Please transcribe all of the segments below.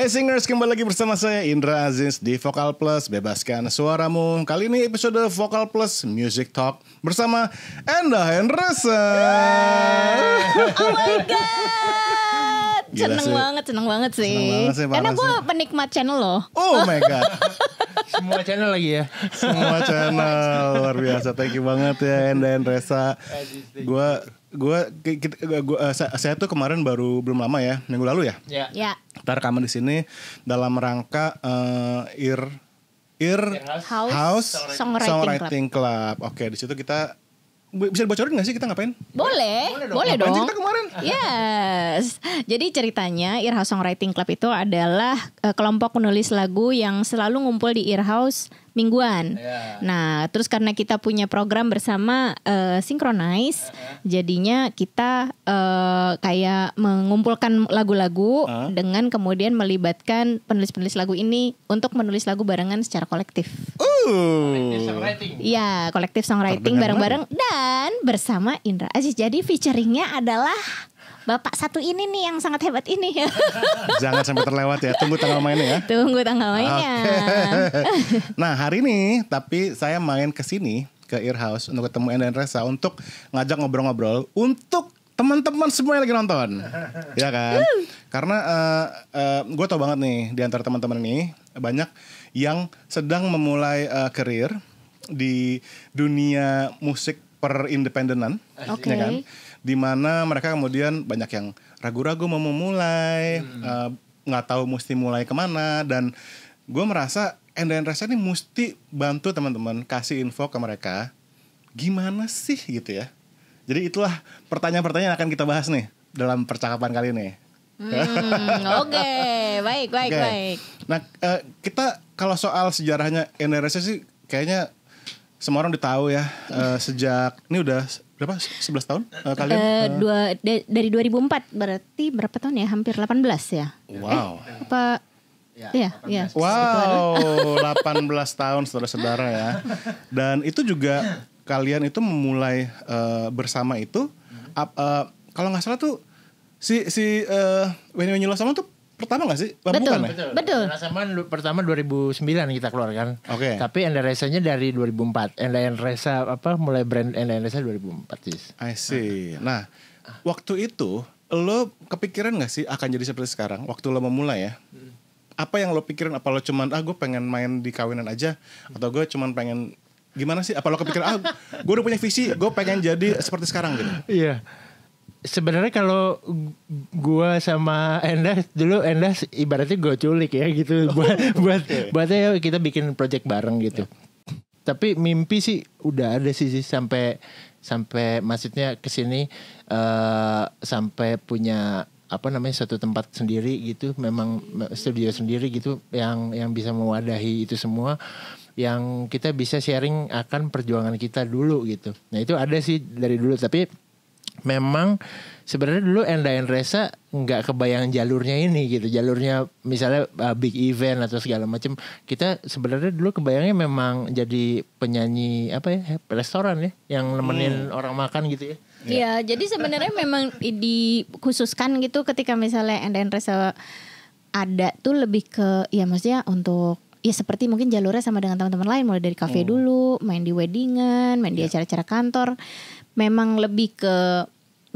Hai hey Singers, kembali lagi bersama saya Indra Aziz di Vokal Plus Bebaskan Suaramu Kali ini episode Vokal Plus Music Talk bersama Enda Hendresa yeah. Oh my god Seneng banget, seneng banget sih, seneng Karena gue penikmat channel loh Oh my god Semua channel lagi ya Semua channel, luar biasa Thank you banget ya Enda Hendresa Gue Gua, kita, gua uh, eh, saya, saya tuh kemarin baru belum lama ya minggu lalu ya. Ya. Yeah. Yeah. Kita rekaman di sini dalam rangka uh, ir ir House, House Songwriting, Songwriting Club. Club. Oke, okay, di situ kita bisa bocorin gak sih kita ngapain? Boleh, boleh dong. Boleh dong. Kita kemarin. Yes. Jadi ceritanya Earhouse Songwriting Club itu adalah eh, kelompok penulis lagu yang selalu ngumpul di House mingguan. Yeah. Nah, terus karena kita punya program bersama uh, Synchronize, uh-huh. jadinya kita uh, kayak mengumpulkan lagu-lagu uh-huh. dengan kemudian melibatkan penulis-penulis lagu ini untuk menulis lagu barengan secara kolektif. Iya, kolektif songwriting bareng-bareng dan bersama Indra Aziz. Jadi featuringnya adalah bapak satu ini nih yang sangat hebat ini. ya. Jangan sampai terlewat ya. Tunggu tanggal mainnya ya. Tunggu tanggal mainnya. Okay. nah hari ini tapi saya main ke sini ke Ear House untuk ketemu Enden Resa untuk ngajak ngobrol-ngobrol untuk teman-teman semua yang lagi nonton, ya kan? Karena uh, eh, uh, eh, gue tau banget nih di antara teman-teman ini banyak yang sedang memulai uh, eh, karir di dunia musik perindependenan, okay. ya kan? Dimana mereka kemudian banyak yang ragu-ragu mau memulai, hmm. Eh, nggak hmm. uh, tahu mesti mulai kemana dan gue merasa NDN Rasa ini mesti bantu teman-teman kasih info ke mereka gimana sih gitu ya. Jadi itulah pertanyaan-pertanyaan yang akan kita bahas nih dalam percakapan kali ini. Hmm, Oke, okay. baik, baik, okay. baik. Nah, uh, kita kalau soal sejarahnya NDN Rasa sih kayaknya semua orang udah tahu ya uh, sejak ini udah berapa 11 tahun uh, kalian? Uh, dua de, dari 2004 berarti berapa tahun ya? Hampir 18 ya. ya. Wow. Eh, apa ya, Ya, wow, 18 tahun saudara-saudara ya. Dan itu juga kalian itu memulai uh, bersama itu uh, uh, kalau nggak salah tuh si si uh, When When You Love tuh pertama gak sih? Lampu betul, ya? betul. Rasaman pertama 2009 kita keluarkan. Oke. Okay. Tapi resa nya dari 2004. Resa apa mulai brand Resa 2004 sih. I see. Nah, waktu itu lo kepikiran gak sih akan jadi seperti sekarang? Waktu lo memulai ya? Apa yang lo pikirin? Apa lo cuman ah gue pengen main di kawinan aja? Atau gue cuman pengen gimana sih? Apa lo kepikiran ah gue udah punya visi gue pengen jadi seperti sekarang gitu? Iya sebenarnya kalau gua sama Endas dulu Endas ibaratnya gue culik ya gitu oh, buat buat okay. buat ya kita bikin project bareng gitu. Yeah. Tapi mimpi sih udah ada sih, sih sampai sampai maksudnya ke sini uh, eh, sampai punya apa namanya satu tempat sendiri gitu memang studio sendiri gitu yang yang bisa mewadahi itu semua yang kita bisa sharing akan perjuangan kita dulu gitu. Nah itu ada sih dari dulu tapi memang sebenarnya dulu Enda Endresa nggak kebayang jalurnya ini gitu jalurnya misalnya uh, big event atau segala macam kita sebenarnya dulu kebayangnya memang jadi penyanyi apa ya restoran ya yang nemenin hmm. orang makan gitu ya Iya, ya, jadi sebenarnya memang dikhususkan gitu ketika misalnya Enda Endresa ada tuh lebih ke ya maksudnya untuk ya seperti mungkin jalurnya sama dengan teman-teman lain mulai dari kafe hmm. dulu main di weddingan main yeah. di ya. acara-acara kantor memang lebih ke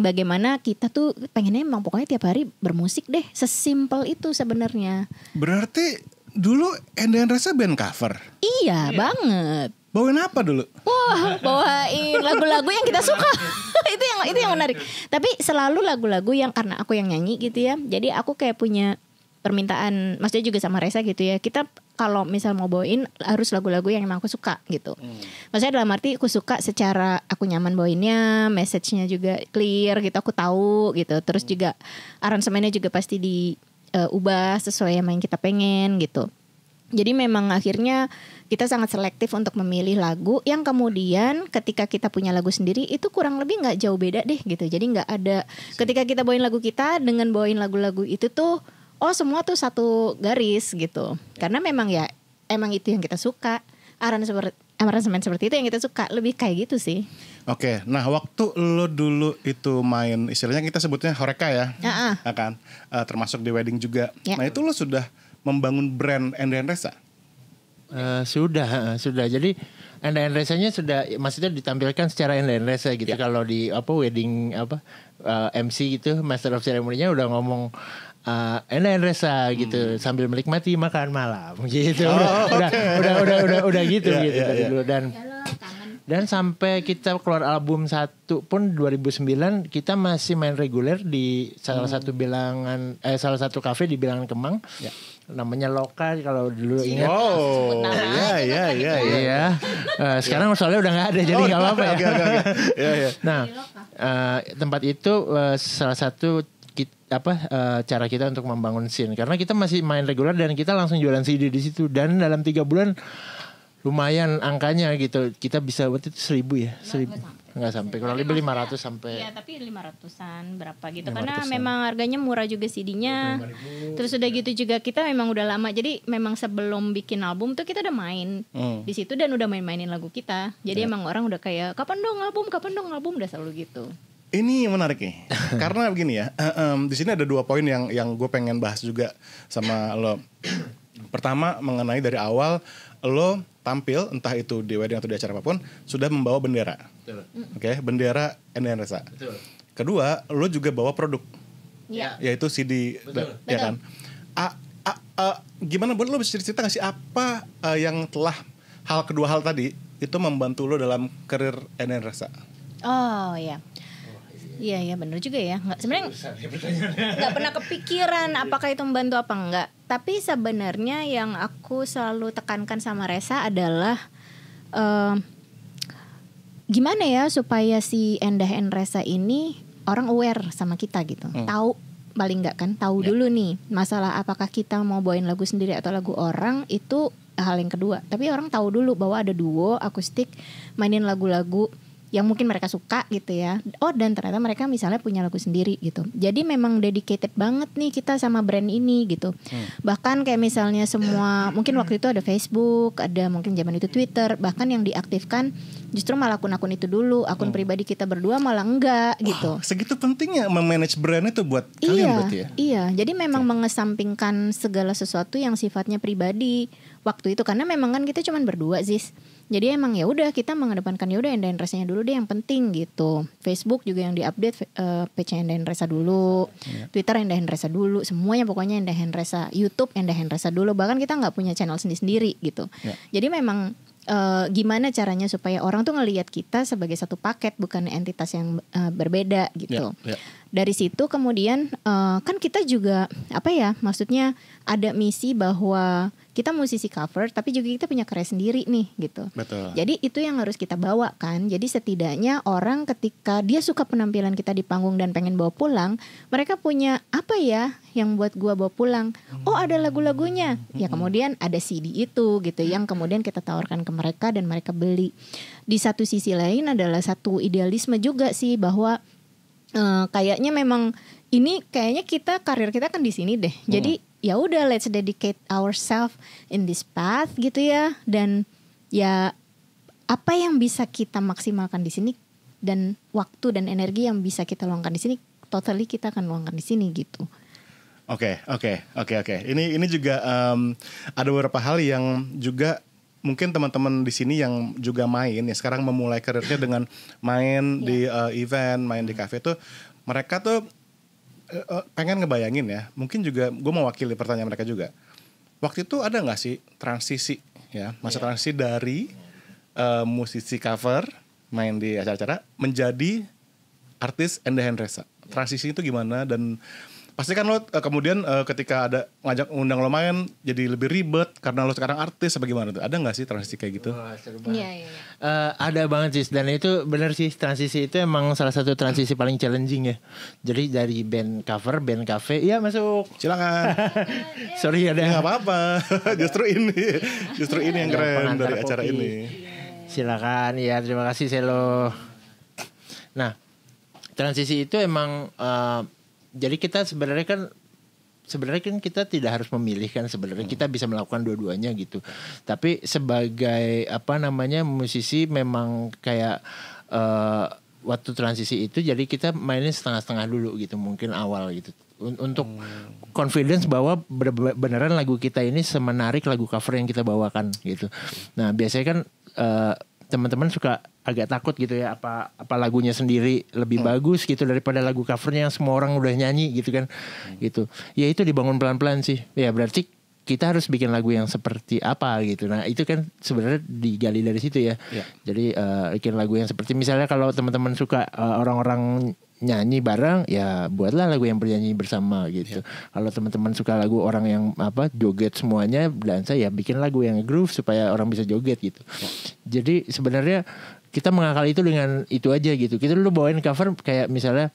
bagaimana kita tuh pengennya emang pokoknya tiap hari bermusik deh sesimpel itu sebenarnya berarti dulu Enda Rasa band cover iya iya banget bawain apa dulu wah bawain lagu-lagu yang kita suka itu yang itu yang menarik tapi selalu lagu-lagu yang karena aku yang nyanyi gitu ya jadi aku kayak punya permintaan maksudnya juga sama Reza gitu ya kita kalau misal mau bawain harus lagu-lagu yang emang aku suka gitu. Hmm. Maksudnya dalam arti aku suka secara aku nyaman bawainnya, message-nya juga clear gitu, aku tahu gitu. Terus hmm. juga aransemennya juga pasti diubah eh, uh, sesuai yang kita pengen gitu. Jadi memang akhirnya kita sangat selektif untuk memilih lagu yang kemudian ketika kita punya lagu sendiri itu kurang lebih nggak jauh beda deh gitu. Jadi nggak ada ketika kita bawain lagu kita dengan bawain lagu-lagu itu tuh oh semua tuh satu garis gitu karena memang ya emang itu yang kita suka aransemen seperti seperti itu yang kita suka lebih kayak gitu sih oke okay. nah waktu lo dulu itu main istilahnya kita sebutnya horeka ya uh-uh. kan uh, termasuk di wedding juga ya. nah itu lo sudah membangun brand Enda Resa Uh, eh, sudah uh, sudah jadi Enda Endresanya sudah maksudnya ditampilkan secara Enda Endresa gitu yeah. kalau di apa wedding apa uh, eh, MC gitu Master of Ceremony-nya udah ngomong uh, eh, enak rasa gitu hmm. sambil menikmati makan malam gitu. Oh, udah, okay. udah, udah udah udah gitu yeah, gitu yeah, dari yeah. dan dan sampai kita keluar album satu pun 2009 kita masih main reguler di salah hmm. satu bilangan eh salah satu kafe di bilangan Kemang. Ya. Namanya Loka kalau dulu ingat. Oh, iya iya iya, gitu. iya iya eh, iya iya. sekarang soalnya udah nggak ada jadi oh, nggak oh, apa-apa ya. okay, okay. yeah, yeah. Nah, uh, tempat itu uh, salah satu kita, apa uh, cara kita untuk membangun scene karena kita masih main reguler dan kita langsung jualan CD di situ dan dalam tiga bulan lumayan angkanya gitu kita bisa waktu itu seribu ya seribu nggak sampai kurang lebih lima ratus sampai ya tapi lima ratusan berapa gitu 500 karena memang harganya murah juga CD-nya terus udah gitu juga kita memang udah lama jadi memang sebelum bikin album tuh kita udah main hmm. di situ dan udah main-mainin lagu kita jadi ya. emang orang udah kayak kapan dong album kapan dong album udah selalu gitu ini menarik nih, karena begini ya, um, di sini ada dua poin yang yang gue pengen bahas juga sama lo. Pertama mengenai dari awal lo tampil entah itu di wedding atau di acara apapun sudah membawa bendera, oke okay? bendera NNRSA. Kedua, lo juga bawa produk, ya. yaitu CD, Betul. ya kan. A, a, a, gimana buat lo bisa cerita nggak sih apa uh, yang telah hal kedua hal tadi itu membantu lo dalam karir NNRSA? Oh ya. Yeah Iya iya benar juga ya. Enggak sebenarnya enggak pernah kepikiran iya. apakah itu membantu apa enggak. Tapi sebenarnya yang aku selalu tekankan sama Resa adalah uh, gimana ya supaya si Endah and Resa ini orang aware sama kita gitu. Hmm. Tahu paling enggak kan tahu ya. dulu nih masalah apakah kita mau bawain lagu sendiri atau lagu orang itu hal yang kedua. Tapi orang tahu dulu bahwa ada duo akustik mainin lagu-lagu yang mungkin mereka suka gitu ya. Oh dan ternyata mereka misalnya punya lagu sendiri gitu. Jadi memang dedicated banget nih kita sama brand ini gitu. Hmm. Bahkan kayak misalnya semua mungkin waktu itu ada Facebook, ada mungkin zaman itu Twitter, bahkan yang diaktifkan justru malah akun-akun itu dulu, akun hmm. pribadi kita berdua malah enggak gitu. Segitu pentingnya memanage brand itu buat iya, kalian berarti ya. Iya, jadi memang okay. mengesampingkan segala sesuatu yang sifatnya pribadi waktu itu karena memang kan kita cuman berdua Zis jadi emang ya udah kita mengedepankan ya udah Endain dulu deh yang penting gitu Facebook juga yang diupdate uh, eh, PC dulu yeah. Twitter Endain dulu semuanya pokoknya Endain YouTube Endain dulu bahkan kita nggak punya channel sendiri-sendiri gitu yeah. jadi memang uh, gimana caranya supaya orang tuh ngelihat kita sebagai satu paket bukan entitas yang uh, berbeda gitu. Yeah, yeah. Dari situ kemudian uh, kan kita juga apa ya maksudnya ada misi bahwa kita musisi cover tapi juga kita punya karya sendiri nih gitu. Betul. Jadi itu yang harus kita bawa kan. Jadi setidaknya orang ketika dia suka penampilan kita di panggung dan pengen bawa pulang, mereka punya apa ya yang buat gua bawa pulang? Oh, ada lagu-lagunya. Ya kemudian ada CD itu gitu yang kemudian kita tawarkan ke mereka dan mereka beli. Di satu sisi lain adalah satu idealisme juga sih bahwa uh, kayaknya memang ini kayaknya kita karir kita kan di sini deh. Jadi hmm ya udah let's dedicate ourselves in this path gitu ya dan ya apa yang bisa kita maksimalkan di sini dan waktu dan energi yang bisa kita luangkan di sini totally kita akan luangkan di sini gitu. Oke, okay, oke, okay, oke, okay, oke. Okay. Ini ini juga um, ada beberapa hal yang juga mungkin teman-teman di sini yang juga main ya sekarang memulai karirnya dengan main yeah. di uh, event, main di cafe itu mereka tuh Eh, eh, pengen ngebayangin ya, mungkin juga gue mewakili pertanyaan mereka juga. Waktu itu ada nggak sih transisi ya masa yeah. transisi dari uh, musisi cover main di acara-acara menjadi artis Enda Hendresa. Transisi itu gimana dan pasti kan lo eh, kemudian eh, ketika ada ngajak undang lo main jadi lebih ribet karena lo sekarang artis bagaimana tuh ada nggak sih transisi kayak gitu? Wah, seru iya, banget. Yeah, iya, iya. Uh, ada banget sih dan itu benar sih transisi itu emang salah satu transisi paling challenging ya. Jadi dari band cover band cafe ya masuk silakan. Sorry ada nggak apa-apa justru ini justru ini yang keren dari acara kopi. ini. Silakan ya terima kasih Selo. Nah transisi itu emang uh, jadi kita sebenarnya kan sebenarnya kan kita tidak harus memilih kan sebenarnya hmm. kita bisa melakukan dua-duanya gitu. Tapi sebagai apa namanya musisi memang kayak uh, waktu transisi itu jadi kita mainin setengah-setengah dulu gitu mungkin awal gitu untuk hmm. confidence bahwa beneran lagu kita ini semenarik lagu cover yang kita bawakan gitu. Nah biasanya kan uh, teman-teman suka agak takut gitu ya apa apa lagunya sendiri lebih hmm. bagus gitu daripada lagu covernya yang semua orang udah nyanyi gitu kan hmm. gitu ya itu dibangun pelan-pelan sih ya berarti kita harus bikin lagu yang seperti apa gitu nah itu kan sebenarnya digali dari situ ya, ya. jadi uh, bikin lagu yang seperti misalnya kalau teman-teman suka eh, orang-orang uh, nyanyi bareng ya buatlah lagu yang bernyanyi bersama gitu. Yeah. Kalau teman-teman suka lagu orang yang apa joget semuanya dansa ya bikin lagu yang groove supaya orang bisa joget gitu. Yeah. Jadi sebenarnya kita mengakali itu dengan itu aja gitu. Kita dulu bawain cover kayak misalnya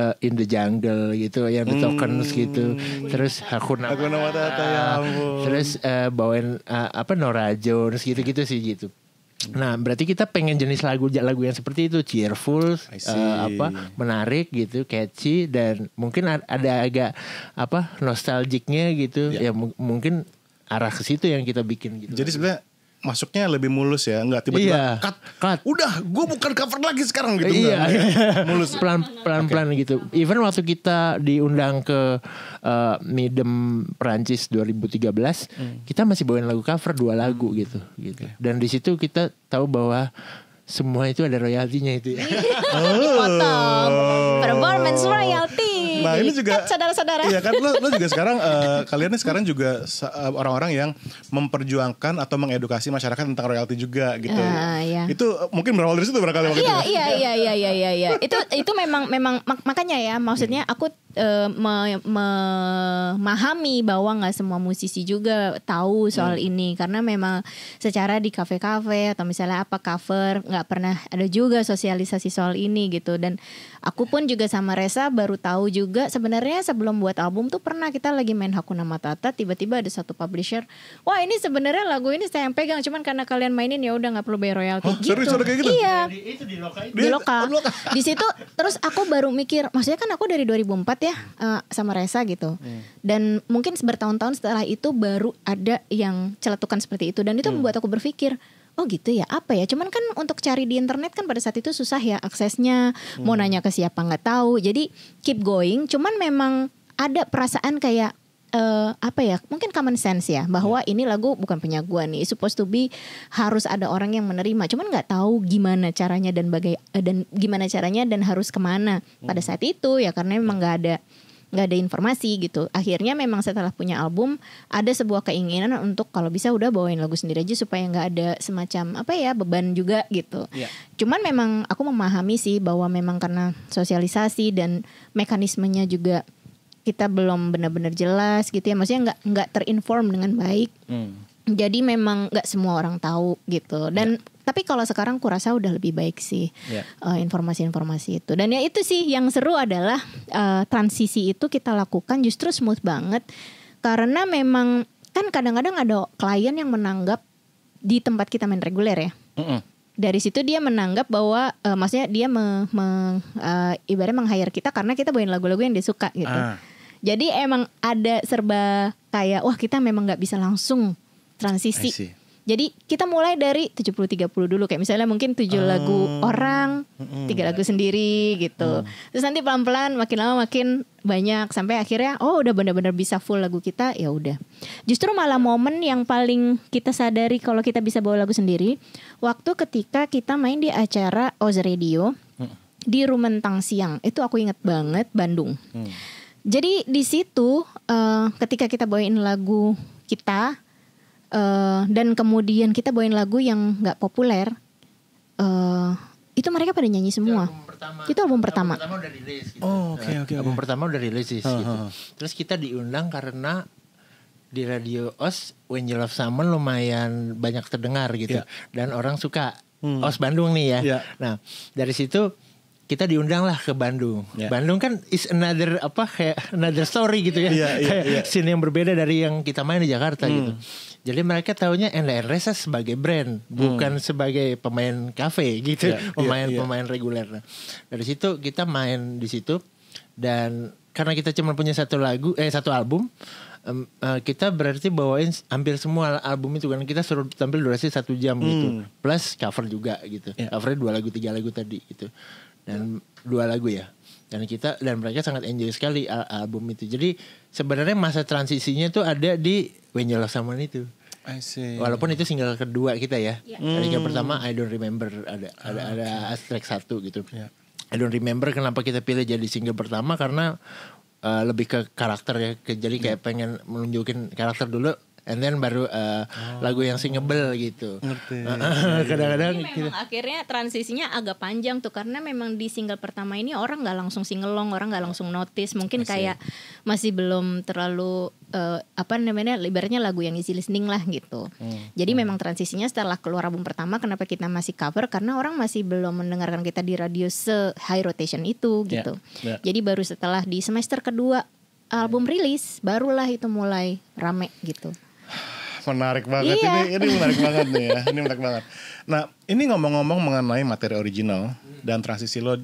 uh, In the Jungle gitu yang The Tokens hmm. gitu terus Hakuna Hakuna Matata ya ampun. terus uh, bawain uh, apa Nora Jones gitu-gitu sih gitu Nah, berarti kita pengen jenis lagu lagu yang seperti itu, cheerful, uh, apa, menarik gitu, catchy dan mungkin ada agak apa nostalgiknya gitu. Yeah. Ya, ya mungkin arah ke situ yang kita bikin gitu. Jadi sebenarnya masuknya lebih mulus ya nggak tiba-tiba iya. cut, cut udah gue bukan cover lagi sekarang gitu iya, mulus pelan pelan okay. pelan gitu even waktu kita diundang ke uh, Midem Perancis 2013 hmm. kita masih bawain lagu cover dua lagu hmm. gitu gitu okay. dan di situ kita tahu bahwa semua itu ada royaltinya itu ya. oh. Performance royalty nah ini kan juga saudara-saudara iya kan lo, lo juga sekarang uh, kalian sekarang juga eh, orang-orang yang memperjuangkan atau mengedukasi masyarakat tentang royalti juga gitu uh, iya. itu eh, mungkin berawal dari situ kali waktu iya, itu ya? iya iya iya iya iya iya itu itu memang memang mak makanya ya maksudnya hmm. aku uh, me memahami bahwa nggak semua musisi juga tahu soal hmm. ini karena memang secara di kafe-kafe atau misalnya apa cover nggak pernah ada juga sosialisasi soal ini gitu dan aku pun juga sama Reza baru tahu juga juga sebenarnya sebelum buat album tuh pernah kita lagi main Hakuna Matata tiba-tiba ada satu publisher wah ini sebenarnya lagu ini saya yang pegang cuman karena kalian mainin ya udah nggak perlu bayar royalti oh, gitu. Serius, gitu, gitu? iya nah, di, itu di lokal di, di situ terus aku baru mikir maksudnya kan aku dari 2004 ya eh, sama reza gitu hmm. dan mungkin bertahun-tahun setelah itu baru ada yang celetukan seperti itu dan itu hmm. membuat aku berpikir oh gitu ya apa ya cuman kan untuk cari di internet kan pada saat itu susah ya aksesnya hmm. mau nanya ke siapa nggak tahu jadi keep going cuman memang ada perasaan kayak uh, apa ya mungkin common sense ya bahwa yeah. ini lagu bukan punya gue nih It's supposed to be harus ada orang yang menerima cuman nggak tahu gimana caranya dan bagai uh, dan gimana caranya dan harus kemana hmm. pada saat itu ya karena memang nggak ada nggak ada informasi gitu akhirnya memang setelah punya album ada sebuah keinginan untuk kalau bisa udah bawain lagu sendiri aja supaya nggak ada semacam apa ya beban juga gitu yeah. cuman memang aku memahami sih bahwa memang karena sosialisasi dan mekanismenya juga kita belum benar-benar jelas gitu ya maksudnya nggak nggak terinform dengan baik mm. jadi memang nggak semua orang tahu gitu dan yeah tapi kalau sekarang kurasa udah lebih baik sih yeah. Iya. uh, informasi-informasi itu dan ya itu sih yang seru adalah uh, transisi itu kita lakukan justru smooth banget karena memang kan kadang-kadang ada klien yang menanggap di tempat kita main reguler ya mm -mm. dari situ dia menanggap bahwa uh, maksudnya dia me, me, uh, ibaratnya meng hire kita karena kita bawain lagu-lagu yang dia suka gitu uh. jadi emang ada serba kayak wah kita memang nggak bisa langsung transisi jadi kita mulai dari 70 30 dulu kayak misalnya mungkin 7 hmm. Ah. lagu orang, hmm. lagu sendiri gitu. Hmm. Terus nanti pelan-pelan makin lama makin banyak sampai akhirnya oh udah benar-benar bisa full lagu kita ya udah. Justru malah momen yang paling kita sadari kalau kita bisa bawa lagu sendiri waktu ketika kita main di acara Oz Radio hmm. di Rumentang Siang. Itu aku inget banget Bandung. Hmm. Jadi di situ uh, ketika kita bawain lagu kita uh, dan kemudian kita bawain lagu yang nggak populer uh, itu mereka pada nyanyi semua. Itu album pertama. album pertama. Album udah rilis. Oh, oke oke. album pertama udah rilis gitu. Terus kita diundang karena di radio OS When You Love Someone lumayan banyak terdengar gitu yeah. dan orang suka hmm. OS Bandung nih ya. Yeah. Nah, dari situ kita diundang lah ke Bandung. Yeah. Bandung kan is another apa kayak another story gitu ya. Yeah, yeah, kayak iya. scene yang berbeda dari yang kita main di Jakarta mm. gitu. Jadi mereka taunya NDR Resa sebagai brand, hmm. bukan sebagai pemain kafe gitu, pemain-pemain iya, iya, yeah, iya. yeah. yeah. reguler. Nah, dari situ kita main di situ dan karena kita cuma punya satu lagu eh satu album um, uh, kita berarti bawain hampir semua album itu kan kita suruh tampil durasi satu jam hmm. gitu plus cover juga gitu yeah. covernya dua lagu tiga lagu tadi gitu dan dua lagu ya dan kita dan mereka sangat enjoy sekali album itu jadi sebenarnya masa transisinya tuh ada di When You Love Someone itu I see. Walaupun itu single kedua kita ya. Yeah. Ya. Hmm. Yang pertama I Don't Remember ada oh, ada ah, ada okay. track satu gitu. Yeah. I Don't Remember kenapa kita pilih jadi single pertama karena uh, lebih ke karakter ya. Ke, jadi kayak yeah. pengen menunjukin karakter dulu and then baru uh, oh. lagu yang singable gitu. Kadang-kadang memang akhirnya transisinya agak panjang tuh karena memang di single pertama ini orang nggak langsung single long, orang nggak langsung notice, mungkin masih. kayak masih belum terlalu uh, apa namanya lebarnya lagu yang easy listening lah gitu. Hmm. Jadi hmm. memang transisinya setelah keluar album pertama kenapa kita masih cover karena orang masih belum mendengarkan kita di radio se high rotation itu ya, gitu. Yeah. Yeah. Jadi baru setelah di semester kedua album rilis barulah itu mulai rame gitu menarik banget iya. ini ini menarik banget nih ya ini menarik banget nah ini ngomong-ngomong mengenai materi original dan transisi lo uh,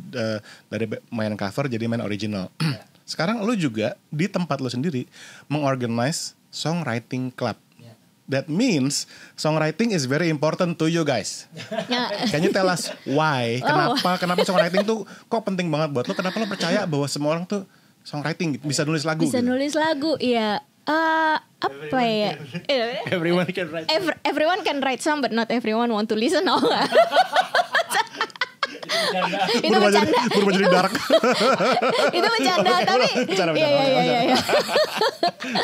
dari main cover jadi main original sekarang lo juga di tempat lo sendiri mengorganize songwriting club that means songwriting is very important to you guys. Ya. Can you tell us why? Oh. Kenapa? Oh. Kenapa songwriting tuh kok penting banget buat lo? Kenapa lo percaya bahwa semua orang tuh songwriting gitu? bisa nulis lagu? Bisa gitu? nulis lagu, iya. Uh, apa ya? Eh, eh. everyone can write. Every, everyone can write some, but not everyone want to listen. Oh, itu bercanda itu bercanda itu, dark. itu bercanda tapi bercanda, iya, iya, iya, iya, iya.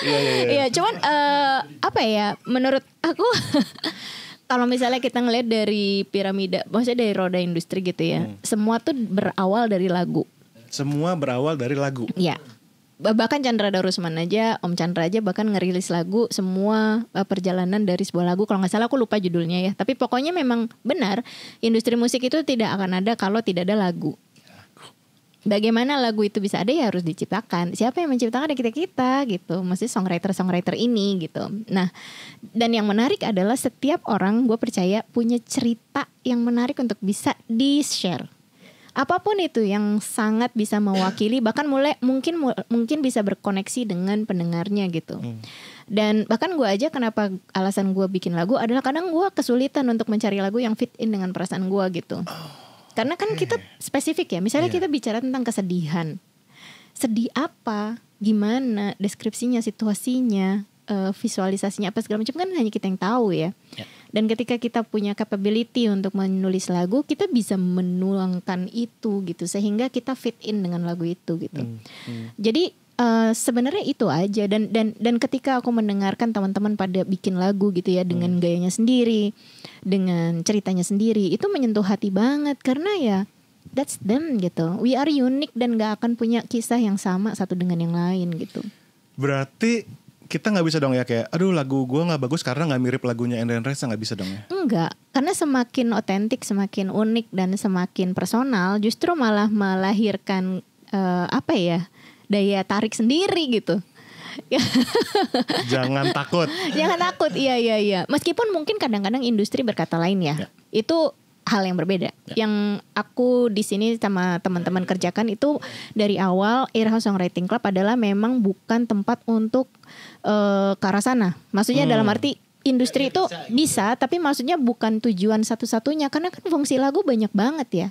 iya, iya, iya. cuman uh, apa ya menurut aku kalau misalnya kita ngelihat dari piramida maksudnya dari roda industri gitu ya hmm. semua tuh berawal dari lagu semua berawal dari lagu. Iya bahkan Chandra Darusman aja Om Chandra aja bahkan ngerilis lagu semua eh, perjalanan dari sebuah lagu kalau nggak salah aku lupa judulnya ya tapi pokoknya memang benar industri musik itu tidak akan ada kalau tidak ada lagu bagaimana lagu itu bisa ada ya harus diciptakan siapa yang menciptakan ada ya kita kita gitu mesti songwriter songwriter ini gitu nah dan yang menarik adalah setiap orang gue percaya punya cerita yang menarik untuk bisa di share apapun itu yang sangat bisa mewakili bahkan mulai mungkin mungkin bisa berkoneksi dengan pendengarnya gitu. Hmm. Dan bahkan gue aja kenapa alasan gue bikin lagu adalah kadang gue kesulitan untuk mencari lagu yang fit in dengan perasaan gue gitu. Karena kan oh, kita spesifik ya. Misalnya iya. kita bicara tentang kesedihan. Sedih apa? Gimana deskripsinya, situasinya, eh, visualisasinya apa segala macam kan hanya kita yang tahu ya. Yeah. Dan ketika kita punya capability untuk menulis lagu, kita bisa menuangkan itu gitu sehingga kita fit in dengan lagu itu gitu. Hmm, hmm. Jadi uh, sebenarnya itu aja dan dan dan ketika aku mendengarkan teman-teman pada bikin lagu gitu ya dengan hmm. gayanya sendiri, dengan ceritanya sendiri, itu menyentuh hati banget karena ya that's them gitu. We are unique dan gak akan punya kisah yang sama satu dengan yang lain gitu. Berarti kita nggak bisa dong ya kayak aduh lagu gue nggak bagus karena nggak mirip lagunya Enren Reza nggak bisa dong ya enggak karena semakin otentik semakin unik dan semakin personal justru malah melahirkan uh, apa ya daya tarik sendiri gitu jangan takut jangan takut iya iya iya meskipun mungkin kadang-kadang industri berkata lain ya, ya. itu hal yang berbeda. Ya. Yang aku di sini sama teman-teman kerjakan itu dari awal Ear House Songwriting Club adalah memang bukan tempat untuk uh, ke arah sana. Maksudnya hmm. dalam arti industri itu bisa, bisa, tapi maksudnya bukan tujuan satu-satunya karena kan fungsi lagu banyak banget ya.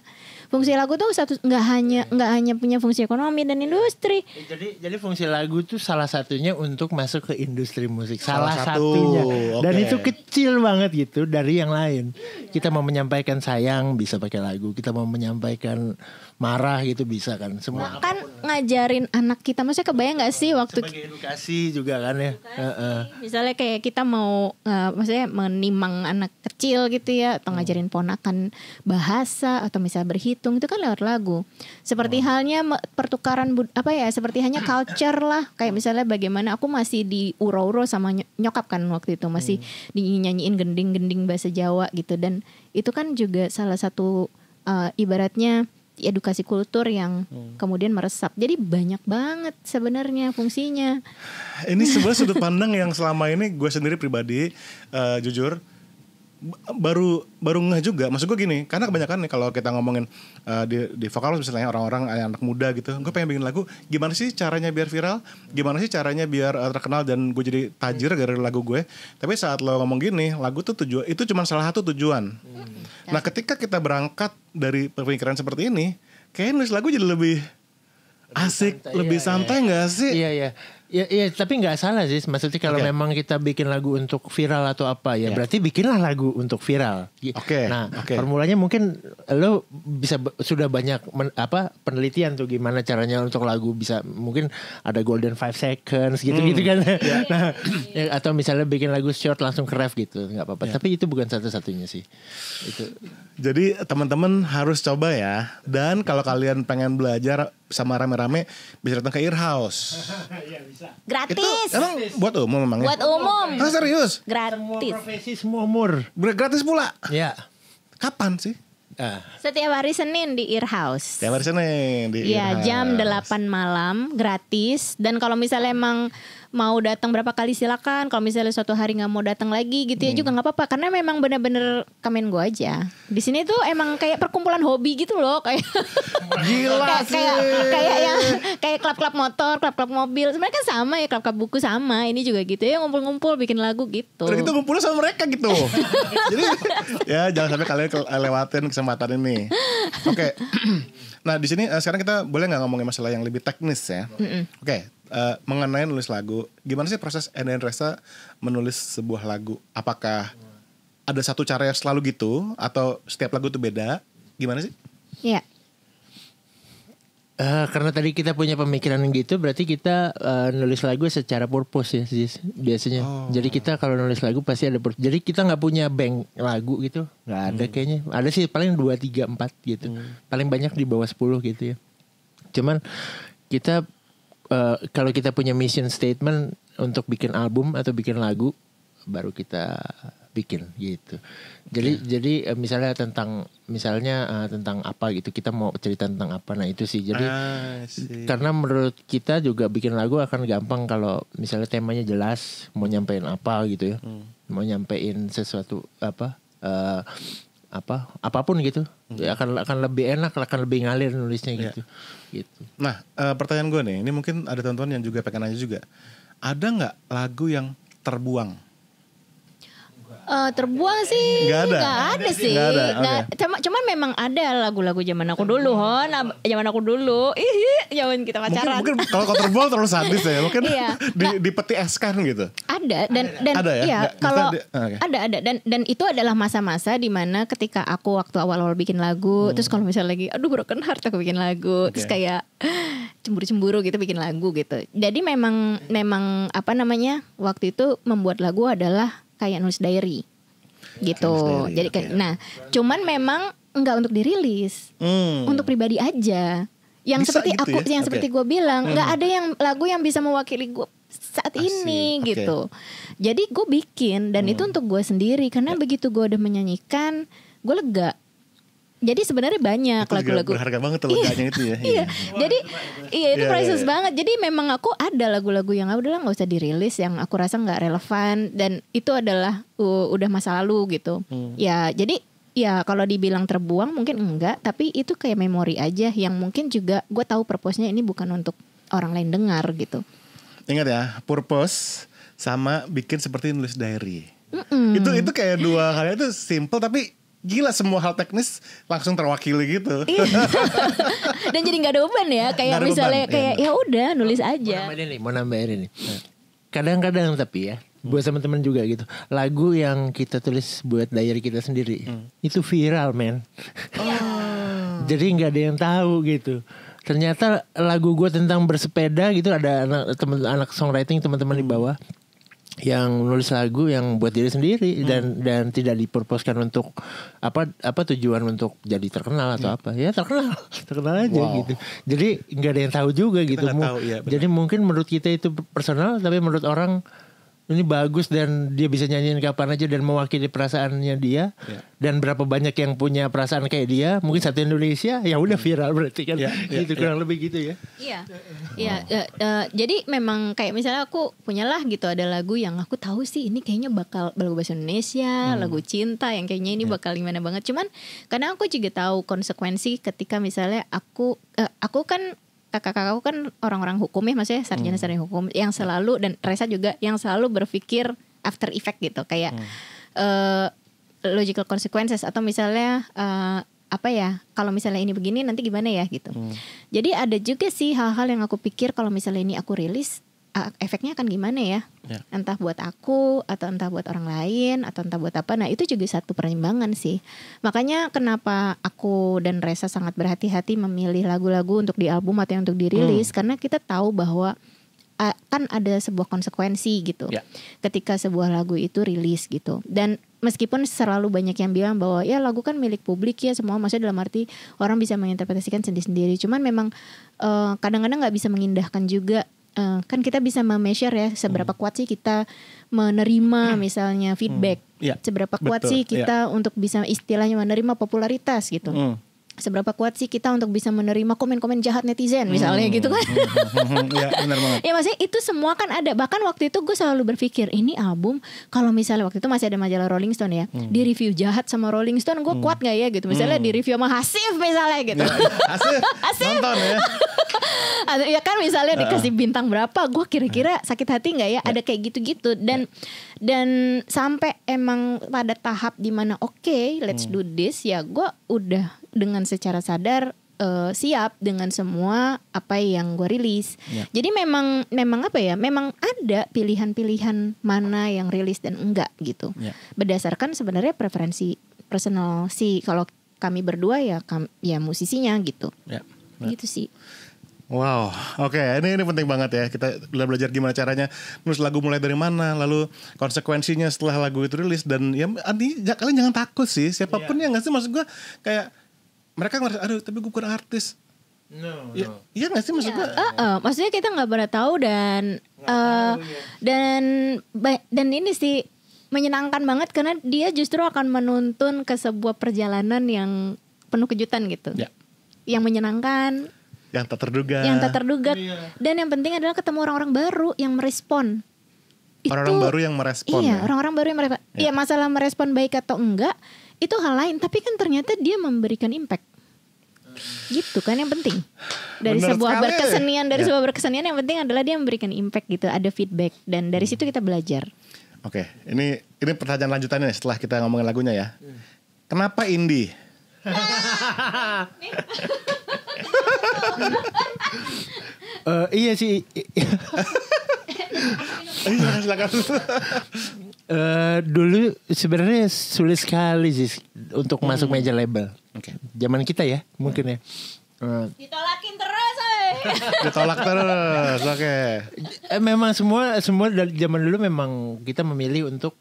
Fungsi lagu tuh satu nggak hanya hmm. nggak hanya punya fungsi ekonomi dan iya. industri. Eh, jadi jadi fungsi lagu tuh salah satunya untuk masuk ke industri musik. Salah, salah satu. satunya. Okay. Dan itu kecil banget gitu dari yang lain. Iya. Kita mau menyampaikan sayang bisa pakai lagu, kita mau menyampaikan marah gitu bisa kan. Semua nah, kan ngajarin anak kita maksudnya kebayang nggak sih waktu sebagai edukasi juga kan ya misalnya kayak kita mau uh, maksudnya menimang anak kecil gitu ya atau hmm. ngajarin ponakan bahasa atau misalnya berhitung itu kan lewat lagu seperti oh. halnya pertukaran apa ya seperti hanya culture lah kayak misalnya bagaimana aku masih di uro-uro sama nyokap kan waktu itu masih hmm. dinyanyiin gending-gending bahasa Jawa gitu dan itu kan juga salah satu uh, ibaratnya edukasi kultur yang hmm. kemudian meresap. Jadi banyak banget sebenarnya fungsinya. Ini sebenarnya sudut pandang yang selama ini gue sendiri pribadi uh, jujur baru baru ngeh juga maksud gue gini karena kebanyakan nih kalau kita ngomongin uh, di di vokal misalnya orang-orang eh, anak muda gitu gue pengen bikin lagu gimana sih caranya biar viral gimana sih caranya biar uh, terkenal dan gue jadi tajir hmm. gara-gara lagu gue tapi saat lo ngomong gini lagu tuh tujuan itu cuma salah satu tujuan hmm. nah ketika kita berangkat dari pemikiran seperti ini kayaknya nulis lagu jadi lebih asik santai, lebih iya, iya. santai nggak iya. sih? Iya iya. Ya, ya tapi nggak salah sih. Maksudnya kalau okay. memang kita bikin lagu untuk viral atau apa ya, yeah. berarti bikinlah lagu untuk viral. Iya. Oke. Okay. Nah, okay. formulanya mungkin lo bisa sudah banyak men, apa penelitian tuh gimana caranya untuk lagu bisa mungkin ada golden five seconds gitu-gitu hmm. kan. Yeah. nah, ya, atau misalnya bikin lagu short langsung ke gitu, nggak apa-apa. Yeah. Tapi itu bukan satu-satunya sih. Itu. Jadi teman-teman harus coba ya. Dan kalau kalian pengen belajar sama rame-rame bisa datang ke Ear House. Iya, gratis. Itu emang buat umum memang ya? Buat umum. Ah, serius? Gratis. Semua profesi semua umur. Gratis pula. Iya. Kapan sih? Uh. Setiap hari Senin di Ear House. Setiap hari Senin di Iya, jam 8 malam gratis dan kalau misalnya emang mau datang berapa kali silakan kalau misalnya suatu hari nggak mau datang lagi gitu ya hmm. juga nggak apa-apa karena memang benar bener kamen gue aja di sini tuh emang kayak perkumpulan hobi gitu loh kayak gila kayak, sih kayak kayak yang kayak klub-klub motor klub-klub mobil sebenarnya kan sama ya klub-klub buku sama ini juga gitu ya ngumpul-ngumpul bikin lagu gitu terus itu ngumpul sama mereka gitu jadi ya jangan sampai kalian lewatin kesempatan ini oke okay. Nah di sini eh, sekarang kita boleh nggak ngomongin masalah yang lebih teknis ya? Mm -mm. Oke, okay, uh, mengenai nulis lagu, gimana sih proses Enen Resa menulis sebuah lagu? Apakah ada satu cara yang selalu gitu atau setiap lagu itu beda? Gimana sih? Iya. Uh, karena tadi kita punya pemikiran gitu, berarti kita uh, nulis lagu secara purpose ya, biasanya. Oh. Jadi kita kalau nulis lagu pasti ada purpose. Jadi kita nggak punya bank lagu gitu, nggak ada hmm. kayaknya. Ada sih paling dua tiga empat gitu, hmm. paling banyak di bawah 10 gitu ya. Cuman kita Eh, kalau kita punya mission statement untuk bikin album atau bikin lagu baru kita bikin gitu. Jadi okay. jadi eh, misalnya tentang misalnya uh, tentang apa gitu kita mau cerita tentang apa nah itu sih. Jadi ah, karena menurut kita juga bikin lagu akan gampang kalau misalnya temanya jelas mau nyampein apa gitu ya. Hmm. Mau nyampein sesuatu apa uh, apa apapun gitu hmm. ya akan akan lebih enak akan lebih ngalir nulisnya iya. gitu ya. gitu nah e, pertanyaan gue nih ini mungkin ada teman-teman yang juga pengen nanya juga ada nggak lagu yang terbuang Uh, terbuang sih nggak ada gak ada sih nggak ada. okay. Gak, cuman memang ada lagu-lagu zaman aku dulu hon zaman aku dulu ih zaman kita pacaran mungkin, mungkin kalau kau terbuang terlalu sadis ya mungkin iya. di, nah, di peti es kan gitu ada dan ada, ya? dan ada ya, ya kalau ada, okay. ada ada dan dan itu adalah masa-masa dimana ketika aku waktu awal-awal bikin lagu hmm. terus kalau misalnya lagi aduh broken heart aku bikin lagu okay. terus kayak ah, cemburu-cemburu gitu bikin lagu gitu jadi memang memang apa namanya waktu itu membuat lagu adalah kayak nulis diary gitu. Diary, Jadi okay. nah, cuman memang nggak untuk dirilis. Hmm. Untuk pribadi aja. Yang bisa seperti gitu aku ya? yang okay. seperti gue bilang, hmm. nggak hmm. ada yang lagu yang bisa mewakili gue saat Asik. ini okay. gitu. Jadi gue bikin dan hmm. itu untuk gue sendiri karena ya. begitu gue udah menyanyikan, gue lega jadi sebenarnya banyak lagu-lagu berharga banget tuh iya. lagunya itu ya iya. iya jadi iya itu iya, priceless banget jadi memang aku ada lagu-lagu yang udah lah nggak usah dirilis yang aku rasa nggak relevan dan itu adalah uh, udah masa lalu gitu hmm. ya jadi Ya kalau dibilang terbuang mungkin enggak Tapi itu kayak memori aja Yang mungkin juga gue tahu purpose-nya ini bukan untuk orang lain dengar gitu Ingat ya purpose sama bikin seperti nulis diary Mm-mm. Itu itu kayak dua hal itu simple tapi gila semua hal teknis langsung terwakili gitu. Iya. Dan jadi nggak ada beban ya, kayak gak misalnya beban, kayak iya. ya udah nulis aja. Mau nambahin nih, mau nambahin ini iya. Kadang-kadang tapi ya, buat teman-teman juga gitu. Lagu yang kita tulis buat diary kita sendiri hmm. itu viral, men. Oh. jadi nggak ada yang tahu gitu. Ternyata lagu gue tentang bersepeda gitu ada anak teman anak songwriting teman-teman hmm. di bawah yang nulis lagu yang buat diri sendiri hmm. dan dan tidak diperposkan untuk apa apa tujuan untuk jadi terkenal atau hmm. apa ya terkenal terkenal aja wow. gitu jadi nggak ada yang tahu juga kita gitu tahu, ya, jadi mungkin menurut kita itu personal tapi menurut orang ini bagus dan dia bisa nyanyiin kapan aja dan mewakili perasaannya dia yeah. dan berapa banyak yang punya perasaan kayak dia mungkin satu Indonesia ya udah viral berarti kan yeah, yeah, gitu, yeah. kurang lebih gitu ya iya iya eh, eh, jadi memang kayak misalnya aku punyalah gitu ada lagu yang aku tahu sih ini kayaknya bakal lagu bahasa Indonesia hmm. lagu cinta yang kayaknya ini yeah. bakal gimana banget cuman karena aku juga tahu konsekuensi ketika misalnya aku uh, aku kan kakak kakak aku kan orang-orang hukum ya maksudnya sarjana-sarjana hmm. hukum yang ya. selalu dan Reza juga yang selalu berpikir after effect gitu kayak hmm. uh, logical consequences atau misalnya uh, apa ya kalau misalnya ini begini nanti gimana ya gitu hmm. jadi ada juga sih hal-hal yang aku pikir kalau misalnya ini aku rilis Eh, efeknya akan gimana ya? ya entah buat aku atau entah buat orang lain atau entah buat apa nah itu juga satu pertimbangan sih makanya kenapa aku dan Reza sangat berhati-hati memilih lagu-lagu untuk di album atau untuk dirilis hmm. karena kita tahu bahwa eh, kan ada sebuah konsekuensi gitu ya. ketika sebuah lagu itu rilis gitu dan meskipun selalu banyak yang bilang bahwa ya lagu kan milik publik ya semua maksudnya dalam arti orang bisa menginterpretasikan sendiri-sendiri cuman memang eh, kadang-kadang uh, nggak -kadang bisa mengindahkan juga Eh, kan kita bisa measure ya seberapa hmm. kuat sih kita menerima hmm. misalnya hmm. feedback, hmm. Iya. yeah. seberapa kuat betul, sih kita yeah. untuk bisa istilahnya menerima popularitas gitu. Hmm seberapa kuat sih kita untuk bisa menerima komen-komen jahat netizen misalnya hmm. gitu kan? Hmm, hmm, hmm, iya benar banget. Ya maksudnya itu semua kan ada. Bahkan waktu itu gue selalu berpikir ini album kalau misalnya waktu itu masih ada majalah Rolling Stone ya, hmm. di review jahat sama Rolling Stone gue hmm. kuat gak ya gitu? Misalnya hmm. di review sama Hasif misalnya gitu. Iya, Hasif, Nonton ya. ya kan misalnya uh. dikasih bintang berapa? Gue kira-kira sakit hati nggak ya? Iya. Ada kayak gitu-gitu dan dan sampai emang pada tahap dimana oke okay, let's hmm. do this ya gue udah dengan secara sadar uh, siap dengan semua apa yang gue rilis. Yeah. Jadi memang memang apa ya? Memang ada pilihan-pilihan mana yang rilis dan enggak gitu. Yeah. Berdasarkan sebenarnya preferensi personal si kalau kami berdua ya kam, ya musisinya gitu. Yeah. Ya, gitu sih. Wow, oke okay. ini ini penting banget ya kita bela belajar gimana caranya nulis lagu mulai dari mana, lalu konsekuensinya setelah lagu itu rilis dan ya nanti ya, kalian jangan takut sih siapapun yeah. ya nggak sih maksud gue kayak mereka ngerasa aduh tapi gue bukan artis No, ya, no. Iya gak sih maksudnya? yeah. Uh, uh, maksudnya kita nggak pernah tahu dan uh, tahu, ya. dan dan ini sih menyenangkan banget karena dia justru akan menuntun ke sebuah perjalanan yang penuh kejutan gitu. Ya. Yang menyenangkan. Yang tak terduga. Yang tak terduga. Iya. Dan yang penting adalah ketemu orang-orang baru yang merespon. Orang-orang baru yang merespon. Iya, orang-orang ya? baru yang merespon. Iya, ya, ya. Iya, masalah merespon baik atau enggak itu hal lain tapi kan ternyata dia memberikan impact gitu kan yang penting dari Bener sebuah sekali. berkesenian dari ya. sebuah berkesenian yang penting adalah dia memberikan impact gitu ada feedback dan dari situ kita belajar oke okay. ini ini pertanyaan lanjutannya setelah kita ngomongin lagunya ya kenapa indie uh, iya sih. Iya, Uh, dulu sebenarnya sulit sekali sih untuk hmm. masuk major label. Okay. Zaman kita ya, iya. mungkin ya. Uh, Ditolakin terus, Ditolak terus, oke. Okay. Eh, memang semua semua dari zaman dulu memang kita memilih untuk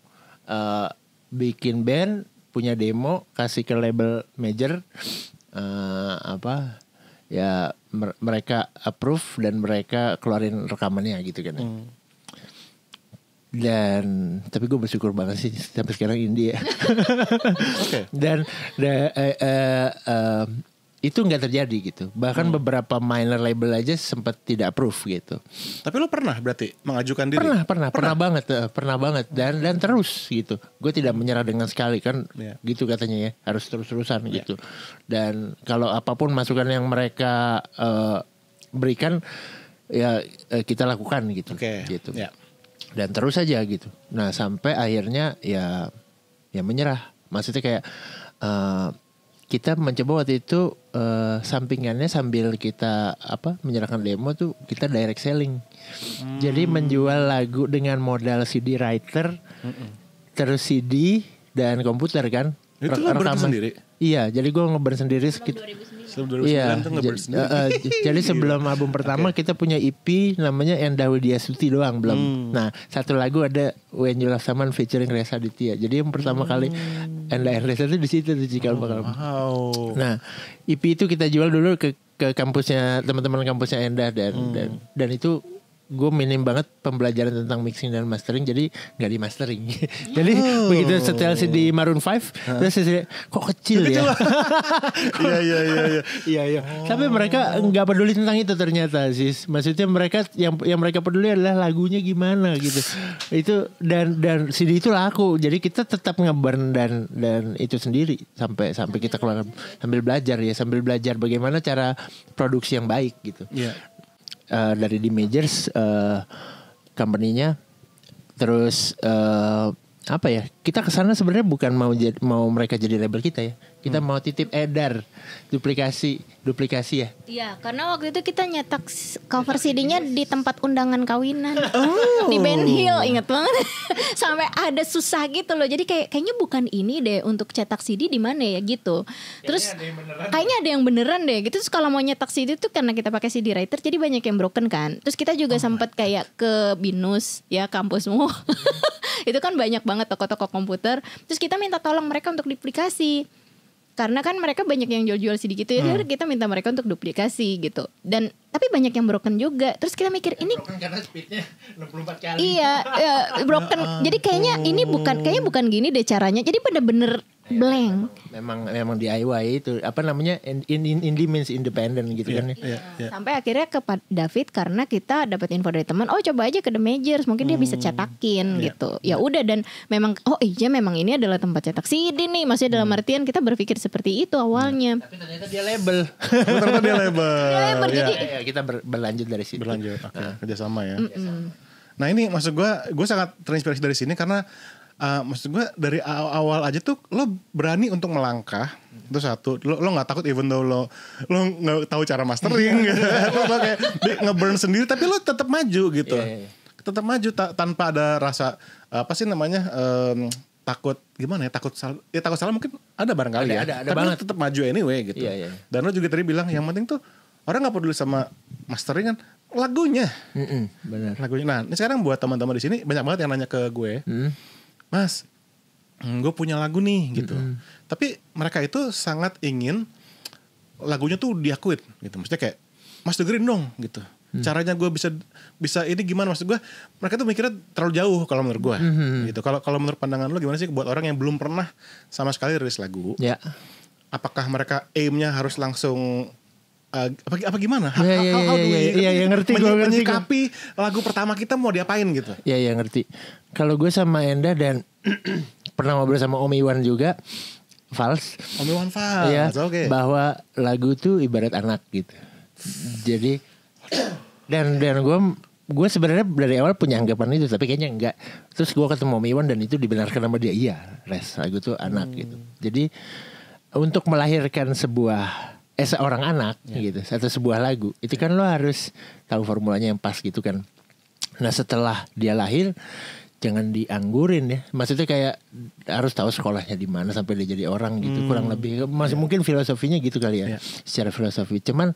uh, bikin band, punya demo, kasih ke label major uh, apa ya mer mereka approve dan mereka keluarin rekamannya gitu kan. Ya. Hmm dan tapi gue bersyukur banget sih sampai sekarang India okay. dan da, uh, uh, uh, itu nggak terjadi gitu bahkan hmm. beberapa minor label aja sempat tidak proof gitu tapi lo pernah berarti mengajukan diri pernah pernah pernah, pernah banget uh, pernah banget dan dan terus gitu gue tidak menyerah dengan sekali kan yeah. gitu katanya ya harus terus terusan yeah. gitu dan kalau apapun masukan yang mereka uh, berikan ya uh, kita lakukan gitu okay. gitu yeah dan terus saja gitu nah sampai akhirnya ya ya menyerah maksudnya kayak uh, kita mencoba waktu itu uh, sampingannya sambil kita apa menyerahkan demo tuh kita direct selling hmm. jadi menjual lagu dengan modal CD writer Mm-mm. terus CD dan komputer kan itu kan sendiri iya jadi gue ngeber sendiri sekitar Sebelum 2009 iya, tuh uh, Jadi sebelum album pertama okay. kita punya EP namanya Endawi Suti doang belum. Hmm. Nah, satu lagu ada When You Love Someone featuring Reza Ditya. Jadi yang pertama hmm. kali Enda Reza itu di situ di Cikal hmm, Bakal. wow. Nah, EP itu kita jual dulu ke ke kampusnya teman-teman kampusnya Enda dan hmm. dan dan itu gue minim banget pembelajaran tentang mixing dan mastering jadi nggak di mastering jadi oh. begitu setel si di Maroon 5 terus saya kok kecil ya iya, iya iya iya iya iya tapi mereka nggak peduli tentang itu ternyata sih maksudnya mereka yang yang mereka peduli adalah lagunya gimana gitu itu dan dan CD itu laku jadi kita tetap ngeburn dan dan itu sendiri sampai sampai kita keluar sambil belajar ya sambil belajar bagaimana cara produksi yang baik gitu yeah uh, dari di majors uh, company-nya terus uh, apa ya kita kesana sebenarnya bukan mau jadi, mau mereka jadi label kita ya kita hmm. mau titip edar duplikasi, duplikasi ya. Iya, karena waktu itu kita nyetak cover CD-nya di tempat undangan kawinan. Oh. Di Ben Hill, inget banget. Sampai ada susah gitu loh. Jadi kayak kayaknya bukan ini deh untuk cetak CD di mana ya gitu. Terus kayaknya ada, kayaknya ada yang beneran deh gitu. Terus kalau mau nyetak CD tuh karena kita pakai CD writer jadi banyak yang broken kan. Terus kita juga oh sempat kayak ke Binus ya kampusmu. Hmm. itu kan banyak banget toko-toko komputer. Terus kita minta tolong mereka untuk duplikasi karena kan mereka banyak yang jual-jual sedikit gitu, hmm. kita minta mereka untuk duplikasi gitu dan tapi banyak yang broken juga terus kita mikir ini broken karena speednya 64 kali iya uh, broken jadi kayaknya ini bukan kayaknya bukan gini deh caranya jadi bener-bener Iya, blank. Memang memang DIY itu apa namanya in, in, in, the means independent gitu yeah, kan ya. Yeah, yeah. Sampai akhirnya ke David karena kita dapat info dari teman, oh coba aja ke The Majors, mungkin hmm, dia bisa hmm. cetakin yeah, gitu. Ya udah dan memang oh iya memang ini adalah tempat cetak CD nih, maksudnya dalam hmm. artian kita berpikir seperti itu awalnya. Iya, tapi ternyata dia label. ternyata dia label. dia label iya, jadi ya, kita ber, berlanjut dari situ. Berlanjut. Okay. Nah. ya. Mm -mm. Nah ini maksud gue, gue sangat terinspirasi dari sini karena uh, maksud gue dari awal aja tuh lo berani untuk melangkah hmm. itu satu lo lo nggak takut even though lo lo nggak tahu cara mastering iya. gitu lo, lo kayak ngeburn sendiri tapi lo tetap maju gitu yeah, yeah, yeah. tetap maju ta tanpa ada rasa apa sih namanya um, takut gimana ya takut salah ya takut salah mungkin ada barangkali ada, ya ada, ada tapi banget. lo tetap maju anyway gitu yeah, yeah. dan lo juga tadi bilang yang penting tuh orang nggak peduli sama mastering kan lagunya mm -mm, benar lagunya nah ini sekarang buat teman-teman di sini banyak banget yang nanya ke gue mm mas hmm, gue punya lagu nih gitu mm -hmm. tapi mereka itu sangat ingin lagunya tuh diakuin gitu maksudnya kayak mas dengerin dong gitu mm. caranya gue bisa bisa ini gimana maksud gue mereka tuh mikirnya terlalu jauh kalau menurut gue hmm. gitu kalau kalau menurut pandangan lo gimana sih buat orang yang belum pernah sama sekali rilis lagu ya. apakah mereka aimnya harus langsung uh, apa, apa gimana? How, yeah, yeah, iya, how, do iya, we yeah, iya, yeah, ngerti gue ngerti menyikapi lagu pertama kita mau diapain gitu? Iya yeah, iya yeah, ngerti. Kalau gue sama Enda dan pernah ngobrol sama Om Iwan juga fals. Om Iwan fals. Oke. Okay. Bahwa lagu tuh ibarat anak gitu. Jadi dan dan gue gue sebenarnya dari awal punya anggapan itu tapi kayaknya enggak terus gue ketemu Om Iwan dan itu dibenarkan sama dia iya res lagu tuh anak hmm. gitu jadi untuk melahirkan sebuah eh seorang anak yeah. gitu atau sebuah lagu itu kan lo harus tahu formulanya yang pas gitu kan nah setelah dia lahir jangan dianggurin ya maksudnya kayak harus tahu sekolahnya di mana sampai dia jadi orang gitu hmm. kurang lebih masih yeah. mungkin filosofinya gitu kali ya yeah. secara filosofi cuman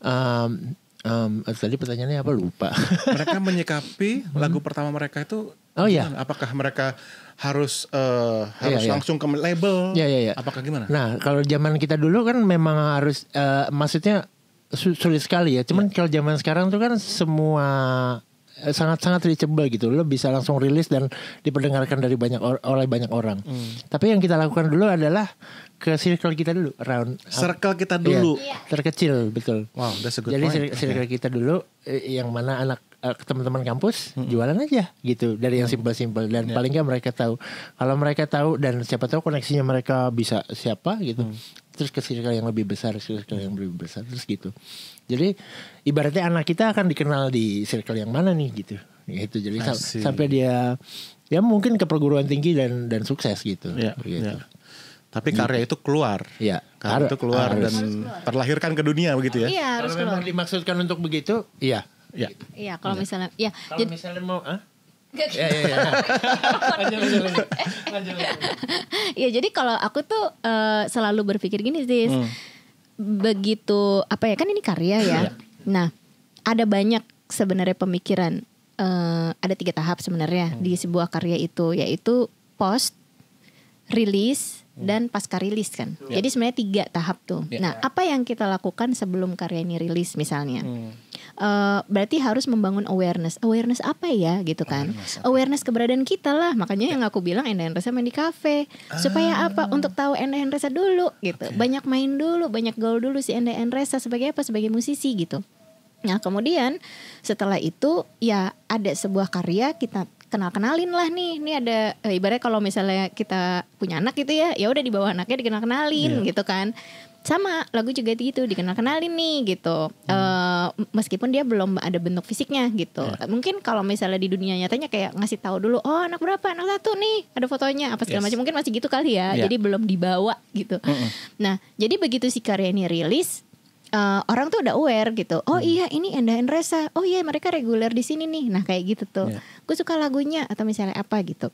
um, um, tadi pertanyaannya apa lupa mereka menyikapi hmm. lagu pertama mereka itu oh ya apakah mereka harus uh, harus yeah, langsung ke label. yeah, yeah, yeah. Apakah gimana? Nah, kalau zaman kita dulu kan memang harus uh, maksudnya sulit sekali ya. Cuman yeah. kalau zaman sekarang tuh kan semua Eh, sangat-sangat reachable gitu. Lo bisa langsung rilis dan diperdengarkan dari banyak or oleh banyak orang. Hmm. Tapi yang kita lakukan dulu adalah ke circle kita dulu round circle kita iya, dulu yeah, terkecil betul. Wow, that's a good Jadi point. circle okay. kita dulu eh, yang mana anak eh, teman-teman kampus mm-hmm. jualan aja gitu dari yang hmm. simpel-simpel dan yeah. paling nggak mereka tahu kalau mereka tahu dan siapa tahu koneksinya mereka bisa siapa gitu mm. terus ke circle yang lebih besar circle yang lebih besar terus gitu jadi ibaratnya anak kita akan dikenal di circle yang mana nih gitu. Itu jadi sam sampai dia ya mungkin ke perguruan tinggi dan dan sukses gitu. Ya, ya. gitu. Ya. Tapi karya itu keluar. Ya. Karya itu keluar harus. dan harus terlahirkan ke dunia begitu ya. Iya, harus kalau memang dimaksudkan untuk begitu, iya. Iya. Iya, kalau iya. misalnya iya. Kalau jadi, misalnya mau ha? Iya, iya, iya, jadi kalau aku tuh uh, selalu berpikir gini sih. Hmm begitu apa ya kan ini karya ya. Iya. Nah, ada banyak sebenarnya pemikiran. Uh, ada tiga tahap sebenarnya hmm. di sebuah karya itu yaitu post, rilis, hmm. dan pasca rilis kan. Yeah. Jadi sebenarnya tiga tahap tuh. Yeah. Nah, apa yang kita lakukan sebelum karya ini rilis misalnya? Hmm uh, berarti harus membangun awareness. Awareness apa ya gitu kan? Awareness, apa? awareness keberadaan kita lah. Makanya yang aku bilang Enda Hendresa main di kafe. Ah. Supaya apa? Untuk tahu Enda Hendresa dulu gitu. Okay. Banyak main dulu, banyak gaul dulu si Enda Hendresa sebagai apa? Sebagai musisi gitu. Nah, kemudian setelah itu ya ada sebuah karya kita kenal-kenalin lah nih. Ini ada eh, ibaratnya kalau misalnya kita punya anak gitu ya, ya udah di bawah anaknya dikenal-kenalin yeah. gitu kan sama lagu juga gitu dikenal kenalin nih gitu hmm. e, meskipun dia belum ada bentuk fisiknya gitu yeah. mungkin kalau misalnya di dunia nyatanya kayak ngasih tahu dulu oh anak berapa anak satu nih ada fotonya apa segala yes. macam mungkin masih gitu kali ya yeah. jadi belum dibawa gitu mm -mm. nah jadi begitu si karya ini rilis uh, orang tuh udah aware gitu. Oh hmm. iya ini Enda Enresa. Oh iya mereka reguler di sini nih. Nah kayak gitu tuh. Yeah. Gue suka lagunya atau misalnya apa gitu.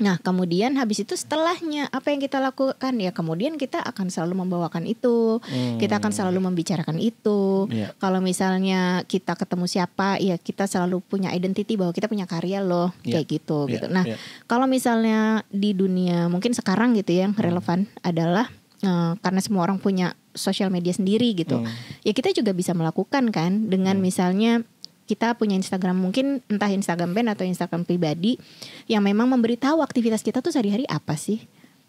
Nah, kemudian habis itu setelahnya apa yang kita lakukan ya kemudian kita akan selalu membawakan itu. Hmm. Kita akan selalu hmm. membicarakan itu. Yeah. Kalau misalnya kita ketemu siapa ya kita selalu punya identity bahwa kita punya karya loh yeah. kayak gitu yeah. gitu. Nah, yeah. kalau misalnya di dunia mungkin sekarang gitu ya, yang hmm. relevan hmm. adalah uh, karena semua orang punya sosial media sendiri gitu. Hmm. Ya kita juga bisa melakukan kan dengan hmm. misalnya kita punya Instagram mungkin entah Instagram band atau Instagram pribadi yang memang memberitahu aktivitas kita tuh sehari-hari apa sih.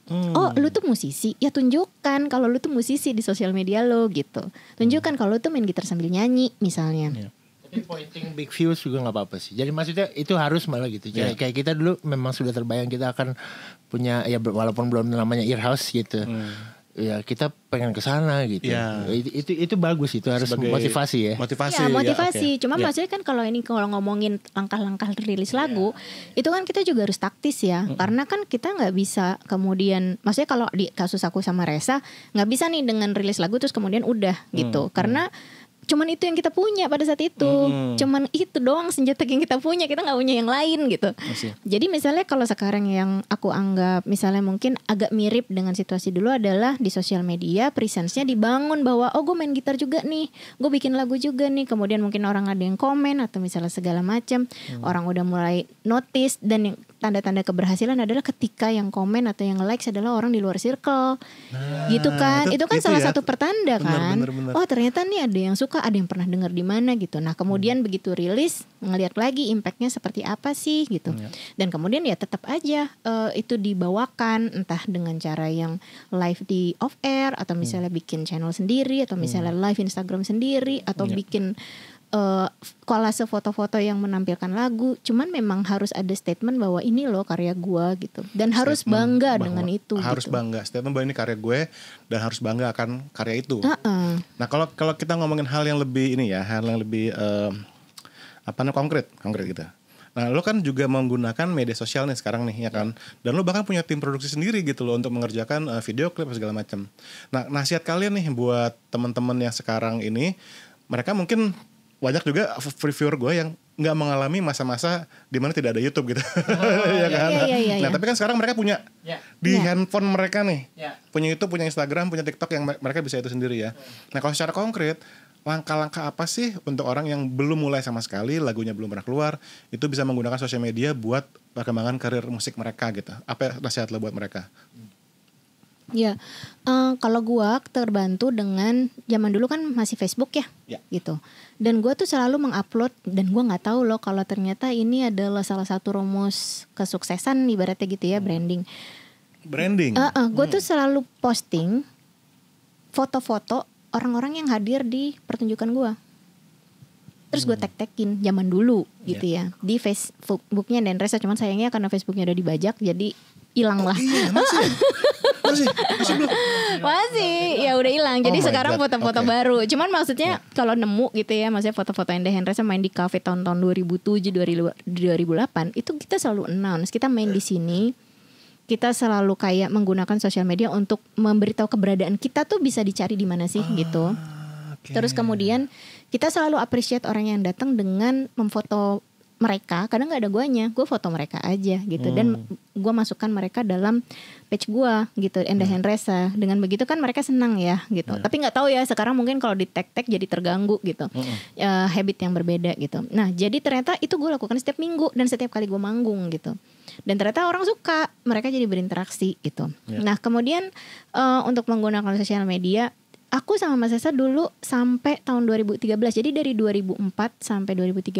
Hmm. Oh, lu tuh musisi. Ya tunjukkan kalau lu tuh musisi di sosial media lo gitu. Tunjukkan kalau lu tuh main gitar sambil nyanyi misalnya. Yeah. Tapi pointing big views juga nggak apa-apa sih. Jadi maksudnya itu harus malah gitu. Jadi yeah. kayak kita dulu memang sudah terbayang kita akan punya ya walaupun belum namanya earhouse gitu. Hmm ya kita pengen ke sana gitu. Ya. Itu, itu itu bagus itu harus Sebagai motivasi ya. Motivasi. Ya, ya motivasi. Ya, okay. Cuma ya. maksudnya kan kalau ini kalau ngomongin langkah-langkah rilis lagu, ya. itu kan kita juga harus taktis ya. Hmm. Karena kan kita nggak bisa kemudian maksudnya kalau di kasus aku sama Reza nggak bisa nih dengan rilis lagu terus kemudian udah gitu. Hmm. Karena hmm cuman itu yang kita punya pada saat itu hmm cuman itu doang senjata yang kita punya kita nggak punya yang lain gitu Masih. jadi misalnya kalau sekarang yang aku anggap misalnya mungkin agak mirip dengan situasi dulu adalah di sosial media presence-nya dibangun bahwa oh gue main gitar juga nih gue bikin lagu juga nih kemudian mungkin orang ada yang komen atau misalnya segala macam mm. orang udah mulai notice dan yang tanda-tanda keberhasilan adalah ketika yang komen atau yang likes adalah orang di luar circle nah, gitu kan itu, itu kan itu salah ya. satu pertanda benar, kan benar, benar. oh ternyata nih ada yang suka kah ada yang pernah dengar di mana gitu. Nah kemudian hmm. begitu rilis ngelihat lagi impactnya seperti apa sih gitu. Hmm, ya. Dan kemudian ya tetap aja uh, itu dibawakan entah dengan cara yang live di off air atau misalnya hmm. bikin channel sendiri atau misalnya hmm. live Instagram sendiri atau hmm, ya. bikin uh, kolase foto-foto yang menampilkan lagu, cuman memang harus ada statement bahwa ini loh karya gue gitu, dan statement harus bangga dengan itu. Harus gitu. bangga, statement bahwa ini karya gue dan harus bangga akan karya itu. Uh -uh. Nah kalau kalau kita ngomongin hal yang lebih ini ya, hal yang lebih uh, apa namanya konkret, konkret gitu. Nah, lo kan juga menggunakan media sosial nih sekarang nih ya kan. Dan lo bahkan punya tim produksi sendiri gitu loh untuk mengerjakan uh, video klip segala macam. Nah, nasihat kalian nih buat teman-teman yang sekarang ini mereka mungkin banyak juga reviewer gue yang nggak mengalami masa-masa di mana tidak ada YouTube gitu, oh, ya iya, kan? Iya, iya, iya, nah, tapi kan sekarang mereka punya yeah. di yeah. handphone mereka nih, yeah. punya YouTube, punya Instagram, punya TikTok yang mereka bisa itu sendiri ya. Nah, kalau secara konkret, langkah-langkah apa sih untuk orang yang belum mulai sama sekali, lagunya belum pernah keluar, itu bisa menggunakan sosial media buat perkembangan karir musik mereka gitu? Apa nasihat lo buat mereka? Ya, uh, kalau gua terbantu dengan zaman dulu kan masih Facebook ya, ya. gitu dan gue tuh selalu mengupload dan gue nggak tahu loh kalau ternyata ini adalah salah satu rumus kesuksesan ibaratnya gitu ya hmm. branding branding uh, uh, gue hmm. tuh selalu posting foto-foto orang-orang yang hadir di pertunjukan gue terus gue hmm. tag-tagin zaman dulu gitu yeah. ya di Facebooknya dan Resa cuman sayangnya karena Facebooknya udah dibajak jadi hilang oh, lah. Iya, masih masih, ya? masih, masih belum. Masih, ya udah hilang. Jadi oh sekarang foto-foto okay. baru. Cuman maksudnya yeah. kalau nemu gitu ya, maksudnya foto-foto Enda Hendra main di kafe tahun-tahun 2007, 2008, itu kita selalu announce kita main di sini. Kita selalu kayak menggunakan sosial media untuk memberitahu keberadaan kita tuh bisa dicari di mana sih ah, gitu. Okay. Terus kemudian kita selalu appreciate orang yang datang dengan memfoto mereka kadang nggak ada guanya gue foto mereka aja gitu hmm. dan gue masukkan mereka dalam page gue gitu Enda hmm. Hendresa dengan begitu kan mereka senang ya gitu hmm. tapi nggak tahu ya sekarang mungkin kalau di tag tag jadi terganggu gitu hmm. uh, habit yang berbeda gitu nah jadi ternyata itu gue lakukan setiap minggu dan setiap kali gue manggung gitu dan ternyata orang suka mereka jadi berinteraksi gitu hmm. nah kemudian uh, untuk menggunakan sosial media aku sama Mas Esa dulu sampai tahun 2013. Jadi dari 2004 sampai 2013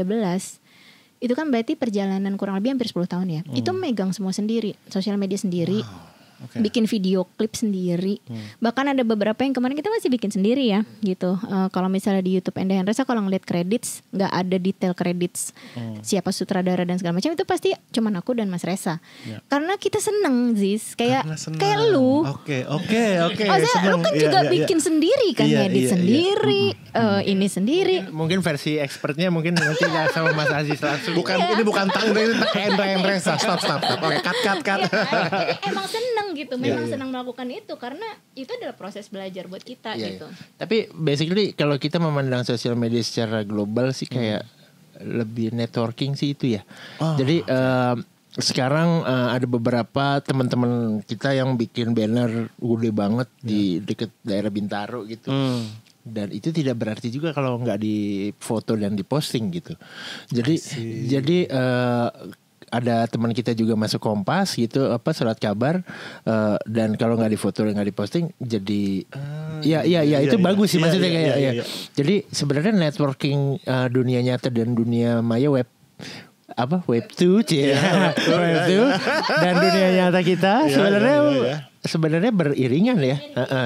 itu kan berarti perjalanan kurang lebih hampir 10 tahun ya. Hmm. Itu megang semua sendiri, sosial media sendiri. Wow okay. bikin video klip sendiri. Hmm. Bahkan ada beberapa yang kemarin kita masih bikin sendiri ya, gitu. Uh, kalau misalnya di YouTube Enda saya kalau ngeliat kredits nggak ada detail kredits hmm. siapa sutradara dan segala macam itu pasti cuman aku dan Mas Resa. Ya. Karena kita seneng Ziz, kayak kayak lu. Oke, oke, oke. lu kan yeah, juga yeah, iya. bikin yeah. sendiri kan yeah, edit ya, yeah, iya. sendiri, yeah. Uh, hmm. Eh, ini sendiri. Mungkin, mungkin versi expertnya mungkin nanti sama Mas Aziz langsung. Bukan yeah. ini bukan tang ini Hendra Hendresa. Stop, stop, stop. Oke, okay, cut, cut, cut. Yeah, emang seneng gitu iya, memang yeah, yeah. senang melakukan itu karena itu adalah proses belajar buat kita yeah, gitu yeah. tapi basically kalau kita memandang sosial media secara global sih hmm. kayak hmm. lebih networking sih itu ya oh, jadi um, sekarang uh, ada beberapa teman-teman kita yang bikin banner gede banget yeah. di deket daerah Bintaro gitu. Hmm. Dan itu tidak berarti juga kalau nggak di foto dan diposting gitu. Jadi jadi uh, ada teman kita juga masuk Kompas gitu apa surat kabar uh, dan kalau nggak difoto nggak diposting jadi uh, ya ya ya iya, itu ya, bagus sih ya, maksudnya ya, kayak iya, Ya, Ya. jadi sebenarnya networking uh, dunia nyata dan dunia maya web apa web 2 cie yeah. web 2 dan dunia nyata kita yeah, iya, sebenarnya yeah, yeah, yeah. sebenarnya beriringan ya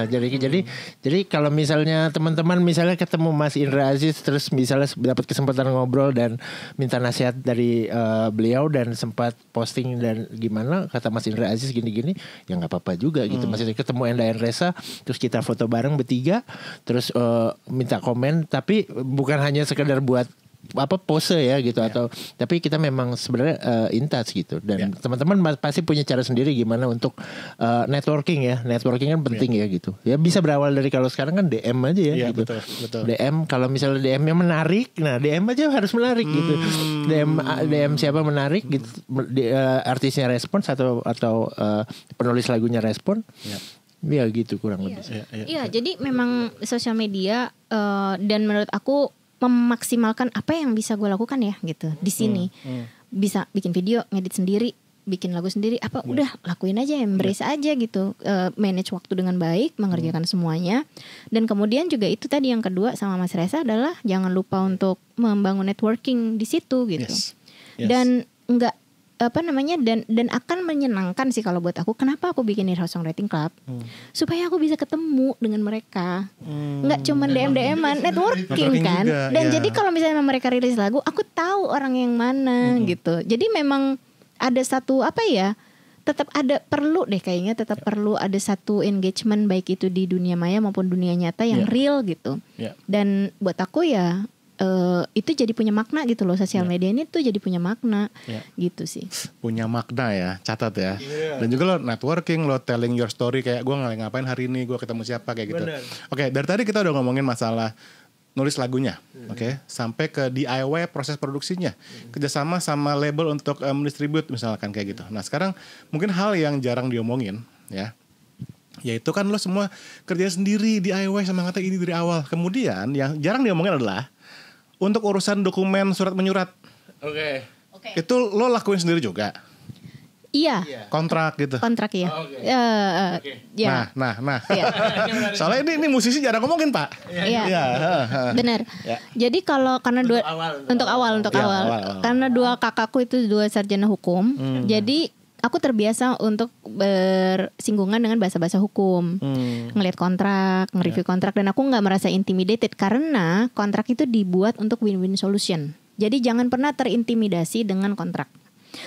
jadi hmm. jadi jadi kalau misalnya teman-teman misalnya ketemu Mas Indra Aziz terus misalnya dapat kesempatan ngobrol dan minta nasihat dari uh, beliau dan sempat posting dan gimana kata Mas Indra Aziz gini-gini ya nggak apa-apa juga gitu hmm. masih ketemu Enda Enresa terus kita foto bareng bertiga terus uh, minta komen tapi bukan hanya sekedar buat apa pose ya gitu yeah. atau tapi kita memang sebenarnya uh, eh, in gitu dan yeah. teman-teman pasti punya cara sendiri gimana untuk uh, networking ya networking kan penting yeah. ya gitu ya bisa berawal dari kalau sekarang kan DM aja ya yeah, gitu betul, betul. DM kalau misalnya DM yang menarik nah DM aja harus menarik gitu. hmm. gitu DM DM siapa menarik gitu di, uh, artisnya respons atau atau uh, penulis lagunya respon yeah. Iya ya gitu kurang iya. lebih. Iya, iya, iya, iya. jadi memang sosial media uh, dan menurut aku memaksimalkan apa yang bisa gue lakukan ya gitu di sini hmm, hmm. bisa bikin video ngedit sendiri bikin lagu sendiri apa yeah. udah lakuin aja embrace yeah. aja gitu uh, manage waktu dengan baik mengerjakan hmm. semuanya dan kemudian juga itu tadi yang kedua sama Mas Reza adalah jangan lupa untuk membangun networking di situ gitu yes. Yes. dan nggak apa namanya dan dan akan menyenangkan sih kalau buat aku kenapa aku bikin Nirhouse Songwriting Club hmm. supaya aku bisa ketemu dengan mereka hmm. nggak cuma DM DMan networking kan dan ya. jadi kalau misalnya mereka rilis lagu aku tahu orang yang mana hmm. gitu jadi memang ada satu apa ya tetap ada perlu deh kayaknya tetap ya. perlu ada satu engagement baik itu di dunia maya maupun dunia nyata yang yeah. real gitu yeah. dan buat aku ya uh, itu jadi punya makna gitu loh sosial yeah. media ini tuh jadi punya makna yeah. gitu sih punya makna ya catat ya yeah. dan juga lo networking lo telling your story kayak gue ngalih ngapain hari ini gue ketemu siapa kayak gitu oke oke dari tadi kita udah ngomongin masalah nulis lagunya, hmm. oke, okay? sampai ke DIY proses produksinya, hmm. kerjasama sama label untuk um, misalkan kayak gitu. Nah sekarang mungkin hal yang jarang diomongin, ya, yaitu kan lo semua kerja sendiri DIY sama kata ini dari awal. Kemudian yang jarang diomongin adalah untuk urusan dokumen surat menyurat. Oke. Okay. Itu lo lakuin sendiri juga. Iya. iya. Kontrak gitu. Kontrak iya. oh, eh, eh, ya. Oh, okay. Uh, uh, okay. Yeah. Nah, nah, nah. Yeah. Soalnya ini, ini musisi jarang ngomongin pak. Iya. Yeah. Yeah. yeah. Benar. Yeah. Jadi kalau karena dua untuk awal untuk awal awal, untuk yeah, awal, awal karena dua kakakku itu dua sarjana hukum, hmm. jadi aku terbiasa untuk bersinggungan dengan bahasa-bahasa hukum, hmm. ngelihat kontrak, nge-review yeah. kontrak, dan aku nggak merasa intimidated karena kontrak itu dibuat untuk win-win solution. Jadi jangan pernah terintimidasi dengan kontrak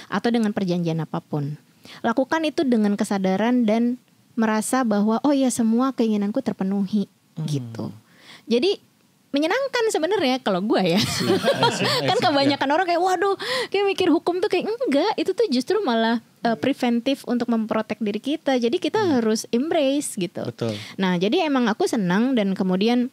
atau dengan perjanjian apapun. Lakukan itu dengan kesadaran dan merasa bahwa oh ya semua keinginanku terpenuhi hmm. gitu. Jadi menyenangkan sebenarnya kalau gue ya. Iya, kan kebanyakan iya. orang kayak waduh, kayak mikir hukum tuh kayak enggak, itu tuh justru malah uh, preventif untuk memprotek diri kita. Jadi kita hmm. harus embrace gitu. Betul. Nah, jadi emang aku senang dan kemudian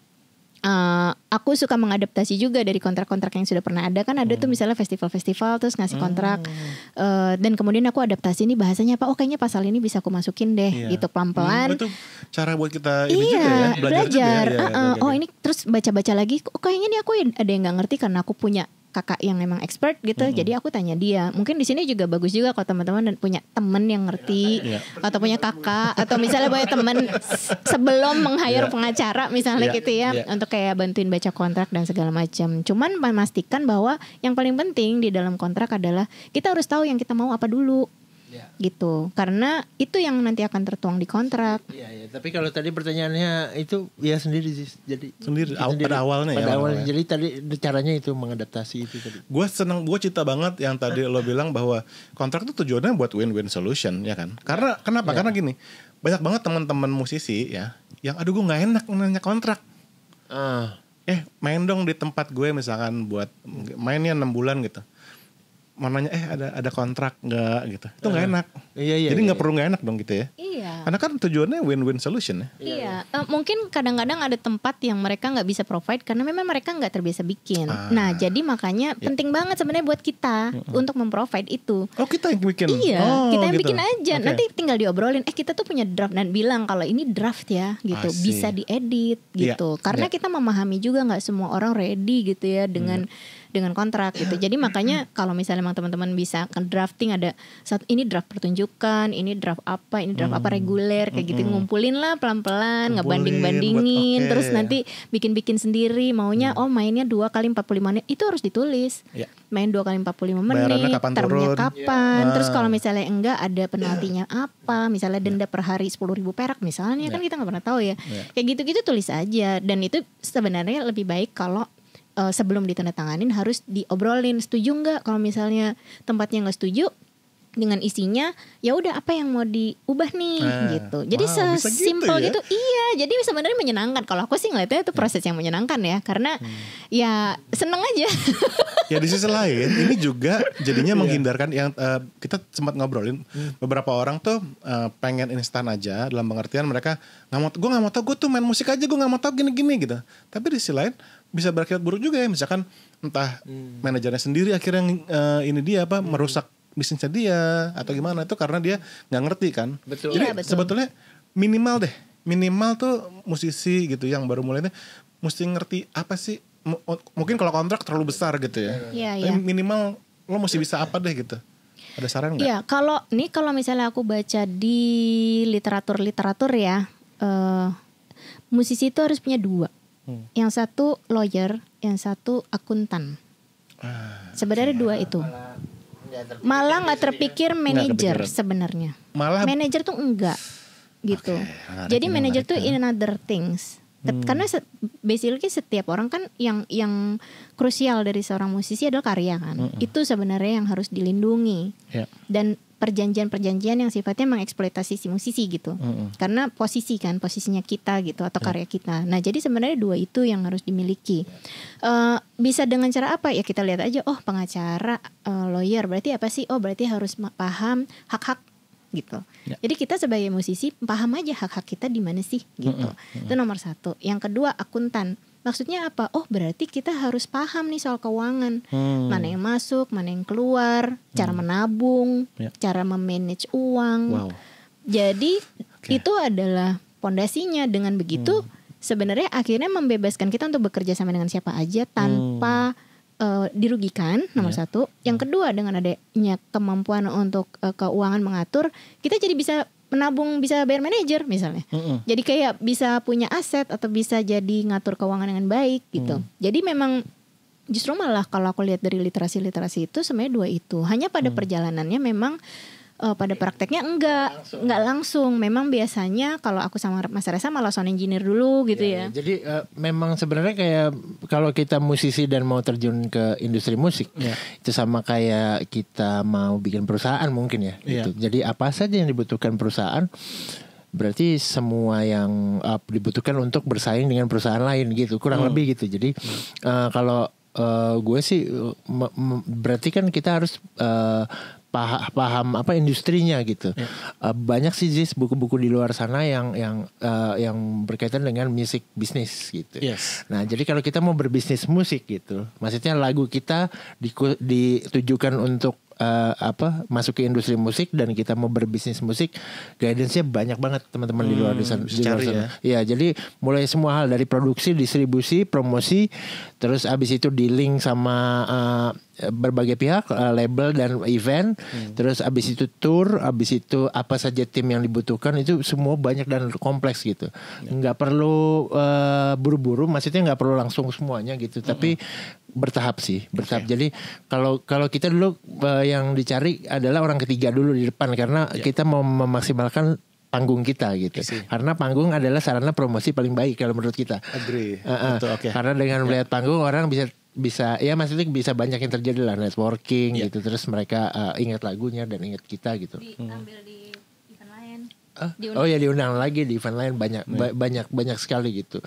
Uh, aku suka mengadaptasi juga dari kontrak-kontrak yang sudah pernah ada kan ada hmm. tuh misalnya festival-festival terus ngasih kontrak hmm. uh, dan kemudian aku adaptasi ini bahasanya apa oh kayaknya pasal ini bisa aku masukin deh iya. gitu pelan-pelan hmm, itu cara buat kita ini iya, juga ya belajar, belajar. Juga ya, uh, uh, oh ini terus baca-baca lagi oh kayaknya ini aku ada yang nggak ngerti karena aku punya kakak yang emang expert gitu mm -hmm. jadi aku tanya dia mungkin di sini juga bagus juga kalau teman-teman dan punya temen yang ngerti yeah, atau punya kakak atau misalnya punya temen sebelum menghayar yeah. pengacara misalnya yeah, gitu ya yeah. untuk kayak bantuin baca kontrak dan segala macam cuman memastikan bahwa yang paling penting di dalam kontrak adalah kita harus tahu yang kita mau apa dulu yeah. gitu karena itu yang nanti akan tertuang di kontrak Iya yeah, tapi kalau tadi pertanyaannya itu ya sendiri sih jadi sendiri, sendiri pada awalnya ya, pada ya awalnya. awalnya jadi tadi caranya itu mengadaptasi itu tadi gue seneng gue cita banget yang tadi lo bilang bahwa kontrak itu tujuannya buat win-win solution ya kan karena kenapa yeah. karena gini banyak banget teman-teman musisi ya yang aduh gue nggak enak nanya kontrak uh. eh main dong di tempat gue misalkan buat mainnya enam bulan gitu mananya eh ada ada kontrak nggak gitu itu nggak uh, enak iya, iya, jadi iya, nggak iya, iya. perlu nggak enak dong gitu ya iya karena kan tujuannya win-win solution ya iya, Uh, mungkin kadang-kadang ada tempat yang mereka nggak bisa provide karena memang mereka nggak terbiasa bikin ah. nah jadi makanya iya. penting banget sebenarnya buat kita uh untuk memprovide itu oh kita yang bikin iya oh, kita yang gitu. bikin aja okay. nanti tinggal diobrolin eh kita tuh punya draft dan bilang kalau ini draft ya gitu Asik. bisa diedit gitu yeah. karena yeah. kita memahami juga nggak semua orang ready gitu ya dengan hmm dengan kontrak gitu. Iya. Jadi makanya kalau misalnya emang teman-teman bisa ke drafting ada saat ini draft pertunjukan, ini draft apa, ini draft hmm. apa reguler kayak hmm. gitu ngumpulin lah pelan-pelan, nggak banding-bandingin, okay. terus nanti bikin-bikin sendiri maunya hmm. oh mainnya dua kali 45 menit itu harus ditulis. Yeah. Main dua kali 45 menit, lima kapan termnya turun. kapan. Yeah. Terus kalau ah. misalnya enggak ada penaltinya yeah. apa, misalnya denda yeah. per hari sepuluh ribu perak misalnya yeah. kan iya. kita nggak pernah tahu ya. Yeah. Kayak gitu-gitu tulis aja dan itu sebenarnya lebih baik kalau uh, sebelum ditandatanganin harus diobrolin setuju nggak kalau misalnya tempatnya nggak setuju dengan isinya ya udah apa yang mau diubah nih eh, gitu jadi wow, gitu sesimpel gitu, ya? gitu iya jadi sebenarnya menyenangkan kalau aku sih ngeliatnya itu hmm. proses yang menyenangkan ya karena hmm. ya seneng aja ya di sisi lain ini juga jadinya iya. menghindarkan yang uh, kita sempat ngobrolin hmm. beberapa orang tuh uh, pengen instan aja dalam pengertian mereka nggak mau gue nggak mau tau gue tuh main musik aja gue nggak mau tau gini-gini gitu tapi di sisi lain bisa berakibat buruk juga ya misalkan entah hmm. manajernya sendiri akhirnya uh, ini dia apa hmm. merusak bisnisnya dia atau hmm. gimana itu karena dia nggak ngerti kan. Betul. Jadi ya, betul. sebetulnya minimal deh minimal tuh musisi gitu yang baru mulai mulainya mesti ngerti apa sih M mungkin kalau kontrak terlalu besar gitu ya. ya. Minimal lo mesti bisa apa deh gitu. Ada saran nggak? Iya, kalau nih kalau misalnya aku baca di literatur-literatur ya, uh, musisi itu harus punya dua. Hmm. Yang satu lawyer, yang satu akuntan. Ah, sebenarnya dua iya. itu. Malah nggak terpikir manajer sebenarnya. Malah manajer tuh enggak gitu. Okay, Jadi manajer tuh in another things. Hmm. Karena basically setiap orang kan yang yang krusial dari seorang musisi adalah karya kan. Mm Itu sebenarnya yang harus dilindungi. Yeah. Dan perjanjian-perjanjian yang sifatnya mengeksploitasi si musisi gitu. Mm-hmm. Karena posisi kan posisinya kita gitu atau ya. karya kita. Nah, jadi sebenarnya dua itu yang harus dimiliki. Uh, bisa dengan cara apa? Ya kita lihat aja oh pengacara, uh, lawyer berarti apa sih? Oh, berarti harus paham hak-hak gitu. Ya. Jadi kita sebagai musisi paham aja hak-hak kita di mana sih gitu. Mm-hmm. Itu nomor satu. Yang kedua akuntan Maksudnya apa? Oh, berarti kita harus paham nih soal keuangan. Hmm. Mana yang masuk, mana yang keluar, cara hmm. menabung, ya. cara memanage uang. Wow. Jadi okay. itu adalah pondasinya. Dengan begitu hmm. sebenarnya akhirnya membebaskan kita untuk bekerja sama dengan siapa aja tanpa hmm. Uh, dirugikan nomor yeah. satu, yang hmm. kedua dengan adanya kemampuan untuk uh, keuangan mengatur, kita jadi bisa menabung bisa bayar manajer misalnya. Mm-hmm. Jadi kayak bisa punya aset atau bisa jadi ngatur keuangan dengan baik gitu. Mm. Jadi memang justru malah kalau aku lihat dari literasi-literasi itu sebenarnya dua itu. Hanya pada mm. perjalanannya memang uh, pada prakteknya enggak langsung. enggak langsung memang biasanya kalau aku sama Mas Reza malah sound engineer dulu gitu iya, ya, ya. ya. jadi uh, memang sebenarnya kayak kalau kita musisi dan mau terjun ke industri musik ya. itu sama kayak kita mau bikin perusahaan mungkin ya, ya. Gitu. jadi apa saja yang dibutuhkan perusahaan berarti semua yang uh, dibutuhkan untuk bersaing dengan perusahaan lain gitu kurang hmm. lebih gitu jadi hmm. uh, kalau uh, gue sih berarti kan kita harus uh, paham, paham apa industrinya gitu. Yeah. Ya. Uh, banyak sih jis buku-buku di luar sana yang yang uh, yang berkaitan dengan musik bisnis gitu. Yes. Nah, jadi kalau kita mau berbisnis musik gitu, maksudnya lagu kita di, ditujukan untuk uh, apa masuk ke industri musik dan kita mau berbisnis musik guidance-nya banyak banget teman-teman hmm, di luar hmm, sana. Di luar sana. Ya. ya, jadi mulai semua hal dari produksi, distribusi, promosi, terus abis itu di link sama uh, berbagai pihak uh, label dan event hmm. terus abis itu tour abis itu apa saja tim yang dibutuhkan itu semua banyak dan kompleks gitu ya. nggak perlu buru-buru uh, maksudnya nggak perlu langsung semuanya gitu hmm. tapi bertahap sih bertahap okay. jadi kalau kalau kita dulu uh, yang dicari adalah orang ketiga dulu di depan karena yeah. kita mau memaksimalkan panggung kita gitu karena panggung adalah sarana promosi paling baik kalau menurut kita agree uh -uh. Betul, okay. karena dengan ya. melihat yeah. panggung orang bisa bisa ya maksudnya bisa banyak yang terjadi lah networking yeah. gitu terus mereka uh, ingat lagunya dan ingat kita gitu diambil hmm. di event huh? Ah? oh ya diundang lagi di event lain banyak yeah. ba banyak banyak sekali gitu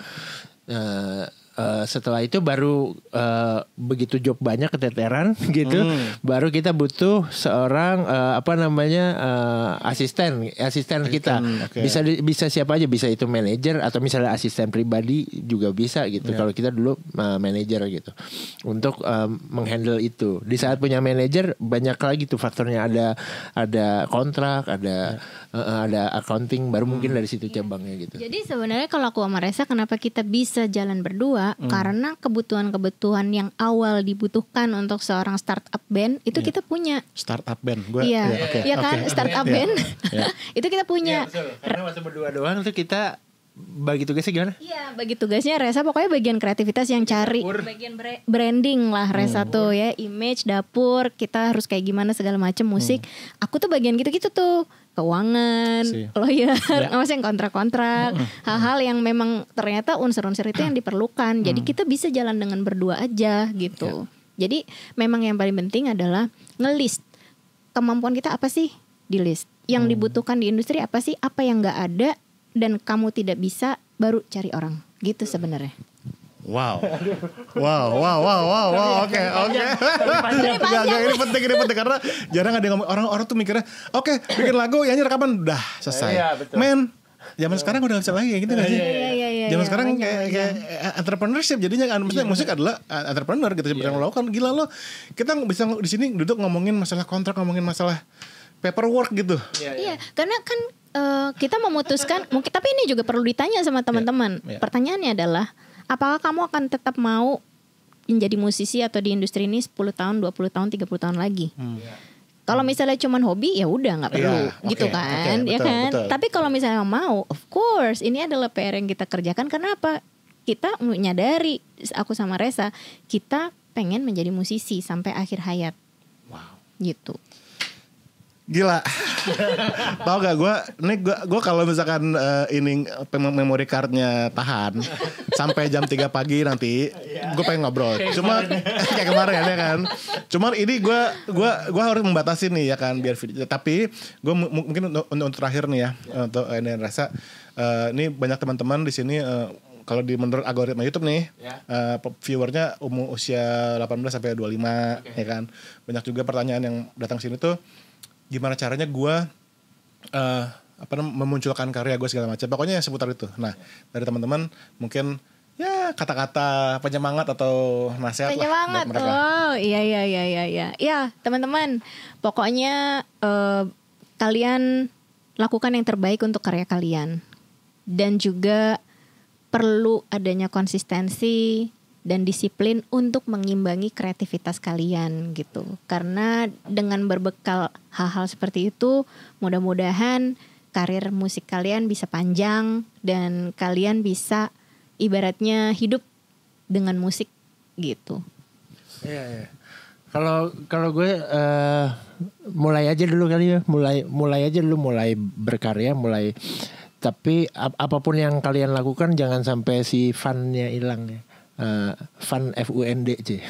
uh, uh, setelah itu baru uh, begitu job banyak keteteran gitu hmm. baru kita butuh seorang uh, apa namanya uh, asisten asisten kita okay. bisa bisa siapa aja bisa itu manajer atau misalnya asisten pribadi juga bisa gitu yeah. kalau kita dulu uh, manajer gitu untuk uh, menghandle itu di saat punya manajer banyak lagi tuh faktornya ada ada kontrak ada yeah. Ya. uh, ada accounting baru hmm. mungkin dari situ cabangnya gitu jadi sebenarnya kalau aku sama Reza kenapa kita bisa jalan berdua kedua hmm. karena kebutuhan-kebutuhan yang awal dibutuhkan untuk seorang startup band itu yeah. Hmm. kita punya. Startup band, gue. Iya, yeah. Iya, iya kan startup iya. band. itu kita punya. Yeah, Karena waktu berdua doang itu kita bagi tugasnya gimana? Iya, bagi tugasnya Reza pokoknya bagian kreativitas yang cari dapur. bagian branding lah hmm, Reza hmm. tuh ya, image dapur, kita harus kayak gimana segala macam musik. Hmm. Aku tuh bagian gitu-gitu tuh keuangan, si. lawyer, ya. yang kontrak-kontrak, hal-hal yang memang ternyata unsur-unsur itu yang diperlukan. Jadi mm. kita bisa jalan dengan berdua aja gitu. Ya. Jadi memang yang paling penting adalah ngelist kemampuan kita apa sih di list. Yang hmm. dibutuhkan di industri apa sih? Apa yang nggak ada dan kamu tidak bisa baru cari orang. Gitu sebenarnya. Wow. Wow, wow, wow, wow, wow. Oke, okay, oke. Okay. ini penting, ini penting karena jarang ada yang ngomong orang orang tuh mikirnya, oke, okay, bikin lagu, nyanyi rekaman, udah selesai. Iya, betul. Men, zaman sekarang udah bisa lagi gitu gak sih? Iya, iya, iya. iya zaman iya, sekarang kayak, kayak entrepreneurship jadinya kan maksudnya musik iya. adalah eh, entrepreneur gitu yang yeah. lo kan gila lo. Kita bisa di sini duduk ngomongin masalah kontrak, ngomongin masalah paperwork gitu. Iya, iya. karena kan uh, kita memutuskan mungkin tapi ini juga perlu ditanya sama teman-teman. Pertanyaannya adalah apakah kamu akan tetap mau menjadi musisi atau di industri ini 10 tahun, 20 tahun, 30 tahun lagi? Hmm. Iya. Kalau misalnya cuma hobi ya udah nggak iya, perlu yeah, gitu okay, kan, okay, ya kan. Betul. Tapi kalau misalnya mau, of course ini adalah PR yang kita kerjakan. Kenapa? Kita menyadari aku sama Reza kita pengen menjadi musisi sampai akhir hayat. Wow. Gitu. Gila. Tau gak gue, nih gue gue kalau misalkan uh, ini memory cardnya tahan sampai jam 3 pagi nanti, gue pengen ngobrol. Cuma kemarin. Ya. kayak kemarin ya kan. Cuman ini gue gue gue harus membatasi nih ya kan biar video. Tapi gue mungkin untuk, untuk terakhir nih ya, ya. untuk eh, ini rasa uh, ini banyak teman-teman di sini uh, kalau di menurut algoritma YouTube nih, yeah. Ya. uh, viewernya umur usia 18 sampai 25 okay. ya kan. Banyak juga pertanyaan yang datang sini tuh gimana caranya gue uh, apa memunculkan karya gue segala macam pokoknya seputar itu nah dari teman-teman mungkin ya kata-kata penyemangat atau nasihat penyemangat. lah Oh iya iya iya iya iya. Ya teman-teman pokoknya eh, kalian lakukan yang terbaik untuk karya kalian dan juga perlu adanya konsistensi dan disiplin untuk mengimbangi kreativitas kalian gitu. Karena dengan berbekal hal-hal seperti itu, mudah-mudahan karir musik kalian bisa panjang dan kalian bisa ibaratnya hidup dengan musik gitu. Iya, iya. Kalau kalau gue uh, mulai aja dulu kali ya, mulai mulai aja dulu mulai berkarya, mulai tapi ap apapun yang kalian lakukan jangan sampai si funnya hilang ya uh, eh, fun FUND, C.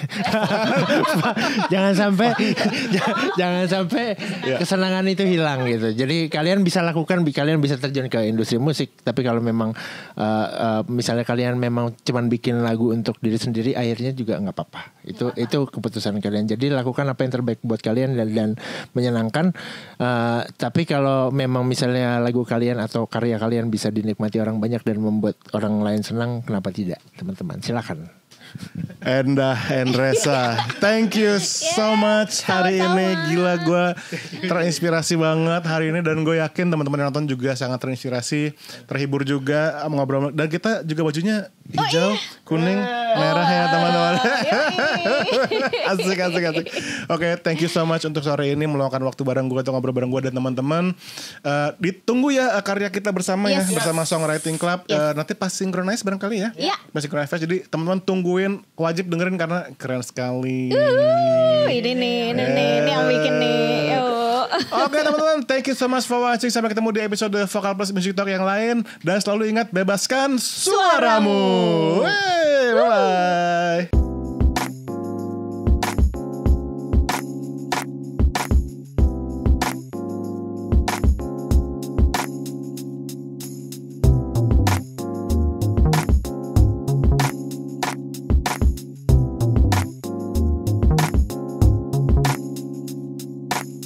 jangan sampai jangan sampai ya. kesenangan itu hilang gitu. Jadi kalian bisa lakukan kalian bisa terjun ke industri musik tapi kalau memang uh, uh, misalnya kalian memang cuman bikin lagu untuk diri sendiri akhirnya juga nggak apa-apa. Itu yeah. itu keputusan kalian. Jadi lakukan apa yang terbaik buat kalian dan, dan menyenangkan uh, tapi kalau memang misalnya lagu kalian atau karya kalian bisa dinikmati orang banyak dan membuat orang lain senang kenapa tidak teman-teman silakan Enda uh, Endresa. Thank you so much hari ini gila gue terinspirasi banget hari ini dan gue yakin teman-teman yang nonton juga sangat terinspirasi, terhibur juga eh, ngobrol dan kita juga bajunya oh, hijau, oh, iya. kuning, yeah. merah ya teman-teman. asik asik asik. Oke, okay, thank you so much untuk sore ini meluangkan waktu bareng gue atau ngobrol bareng gue dan teman-teman. Uh, ditunggu ya eh, karya kita bersama yes, ya yes. bersama Songwriting Club. Yes. Uh, nanti pas sinkronize barangkali ya. Iya. Yeah. Pas sinkronize jadi teman-teman tungguin Queen wajib dengerin karena keren sekali. Uh, ini nih, ini yeah. nih, ini yang bikin nih. Oke okay, teman-teman, thank you so much for watching. Sampai ketemu di episode Vokal Plus Music Talk yang lain. Dan selalu ingat, bebaskan suaramu. suaramu. Hey, Bye-bye.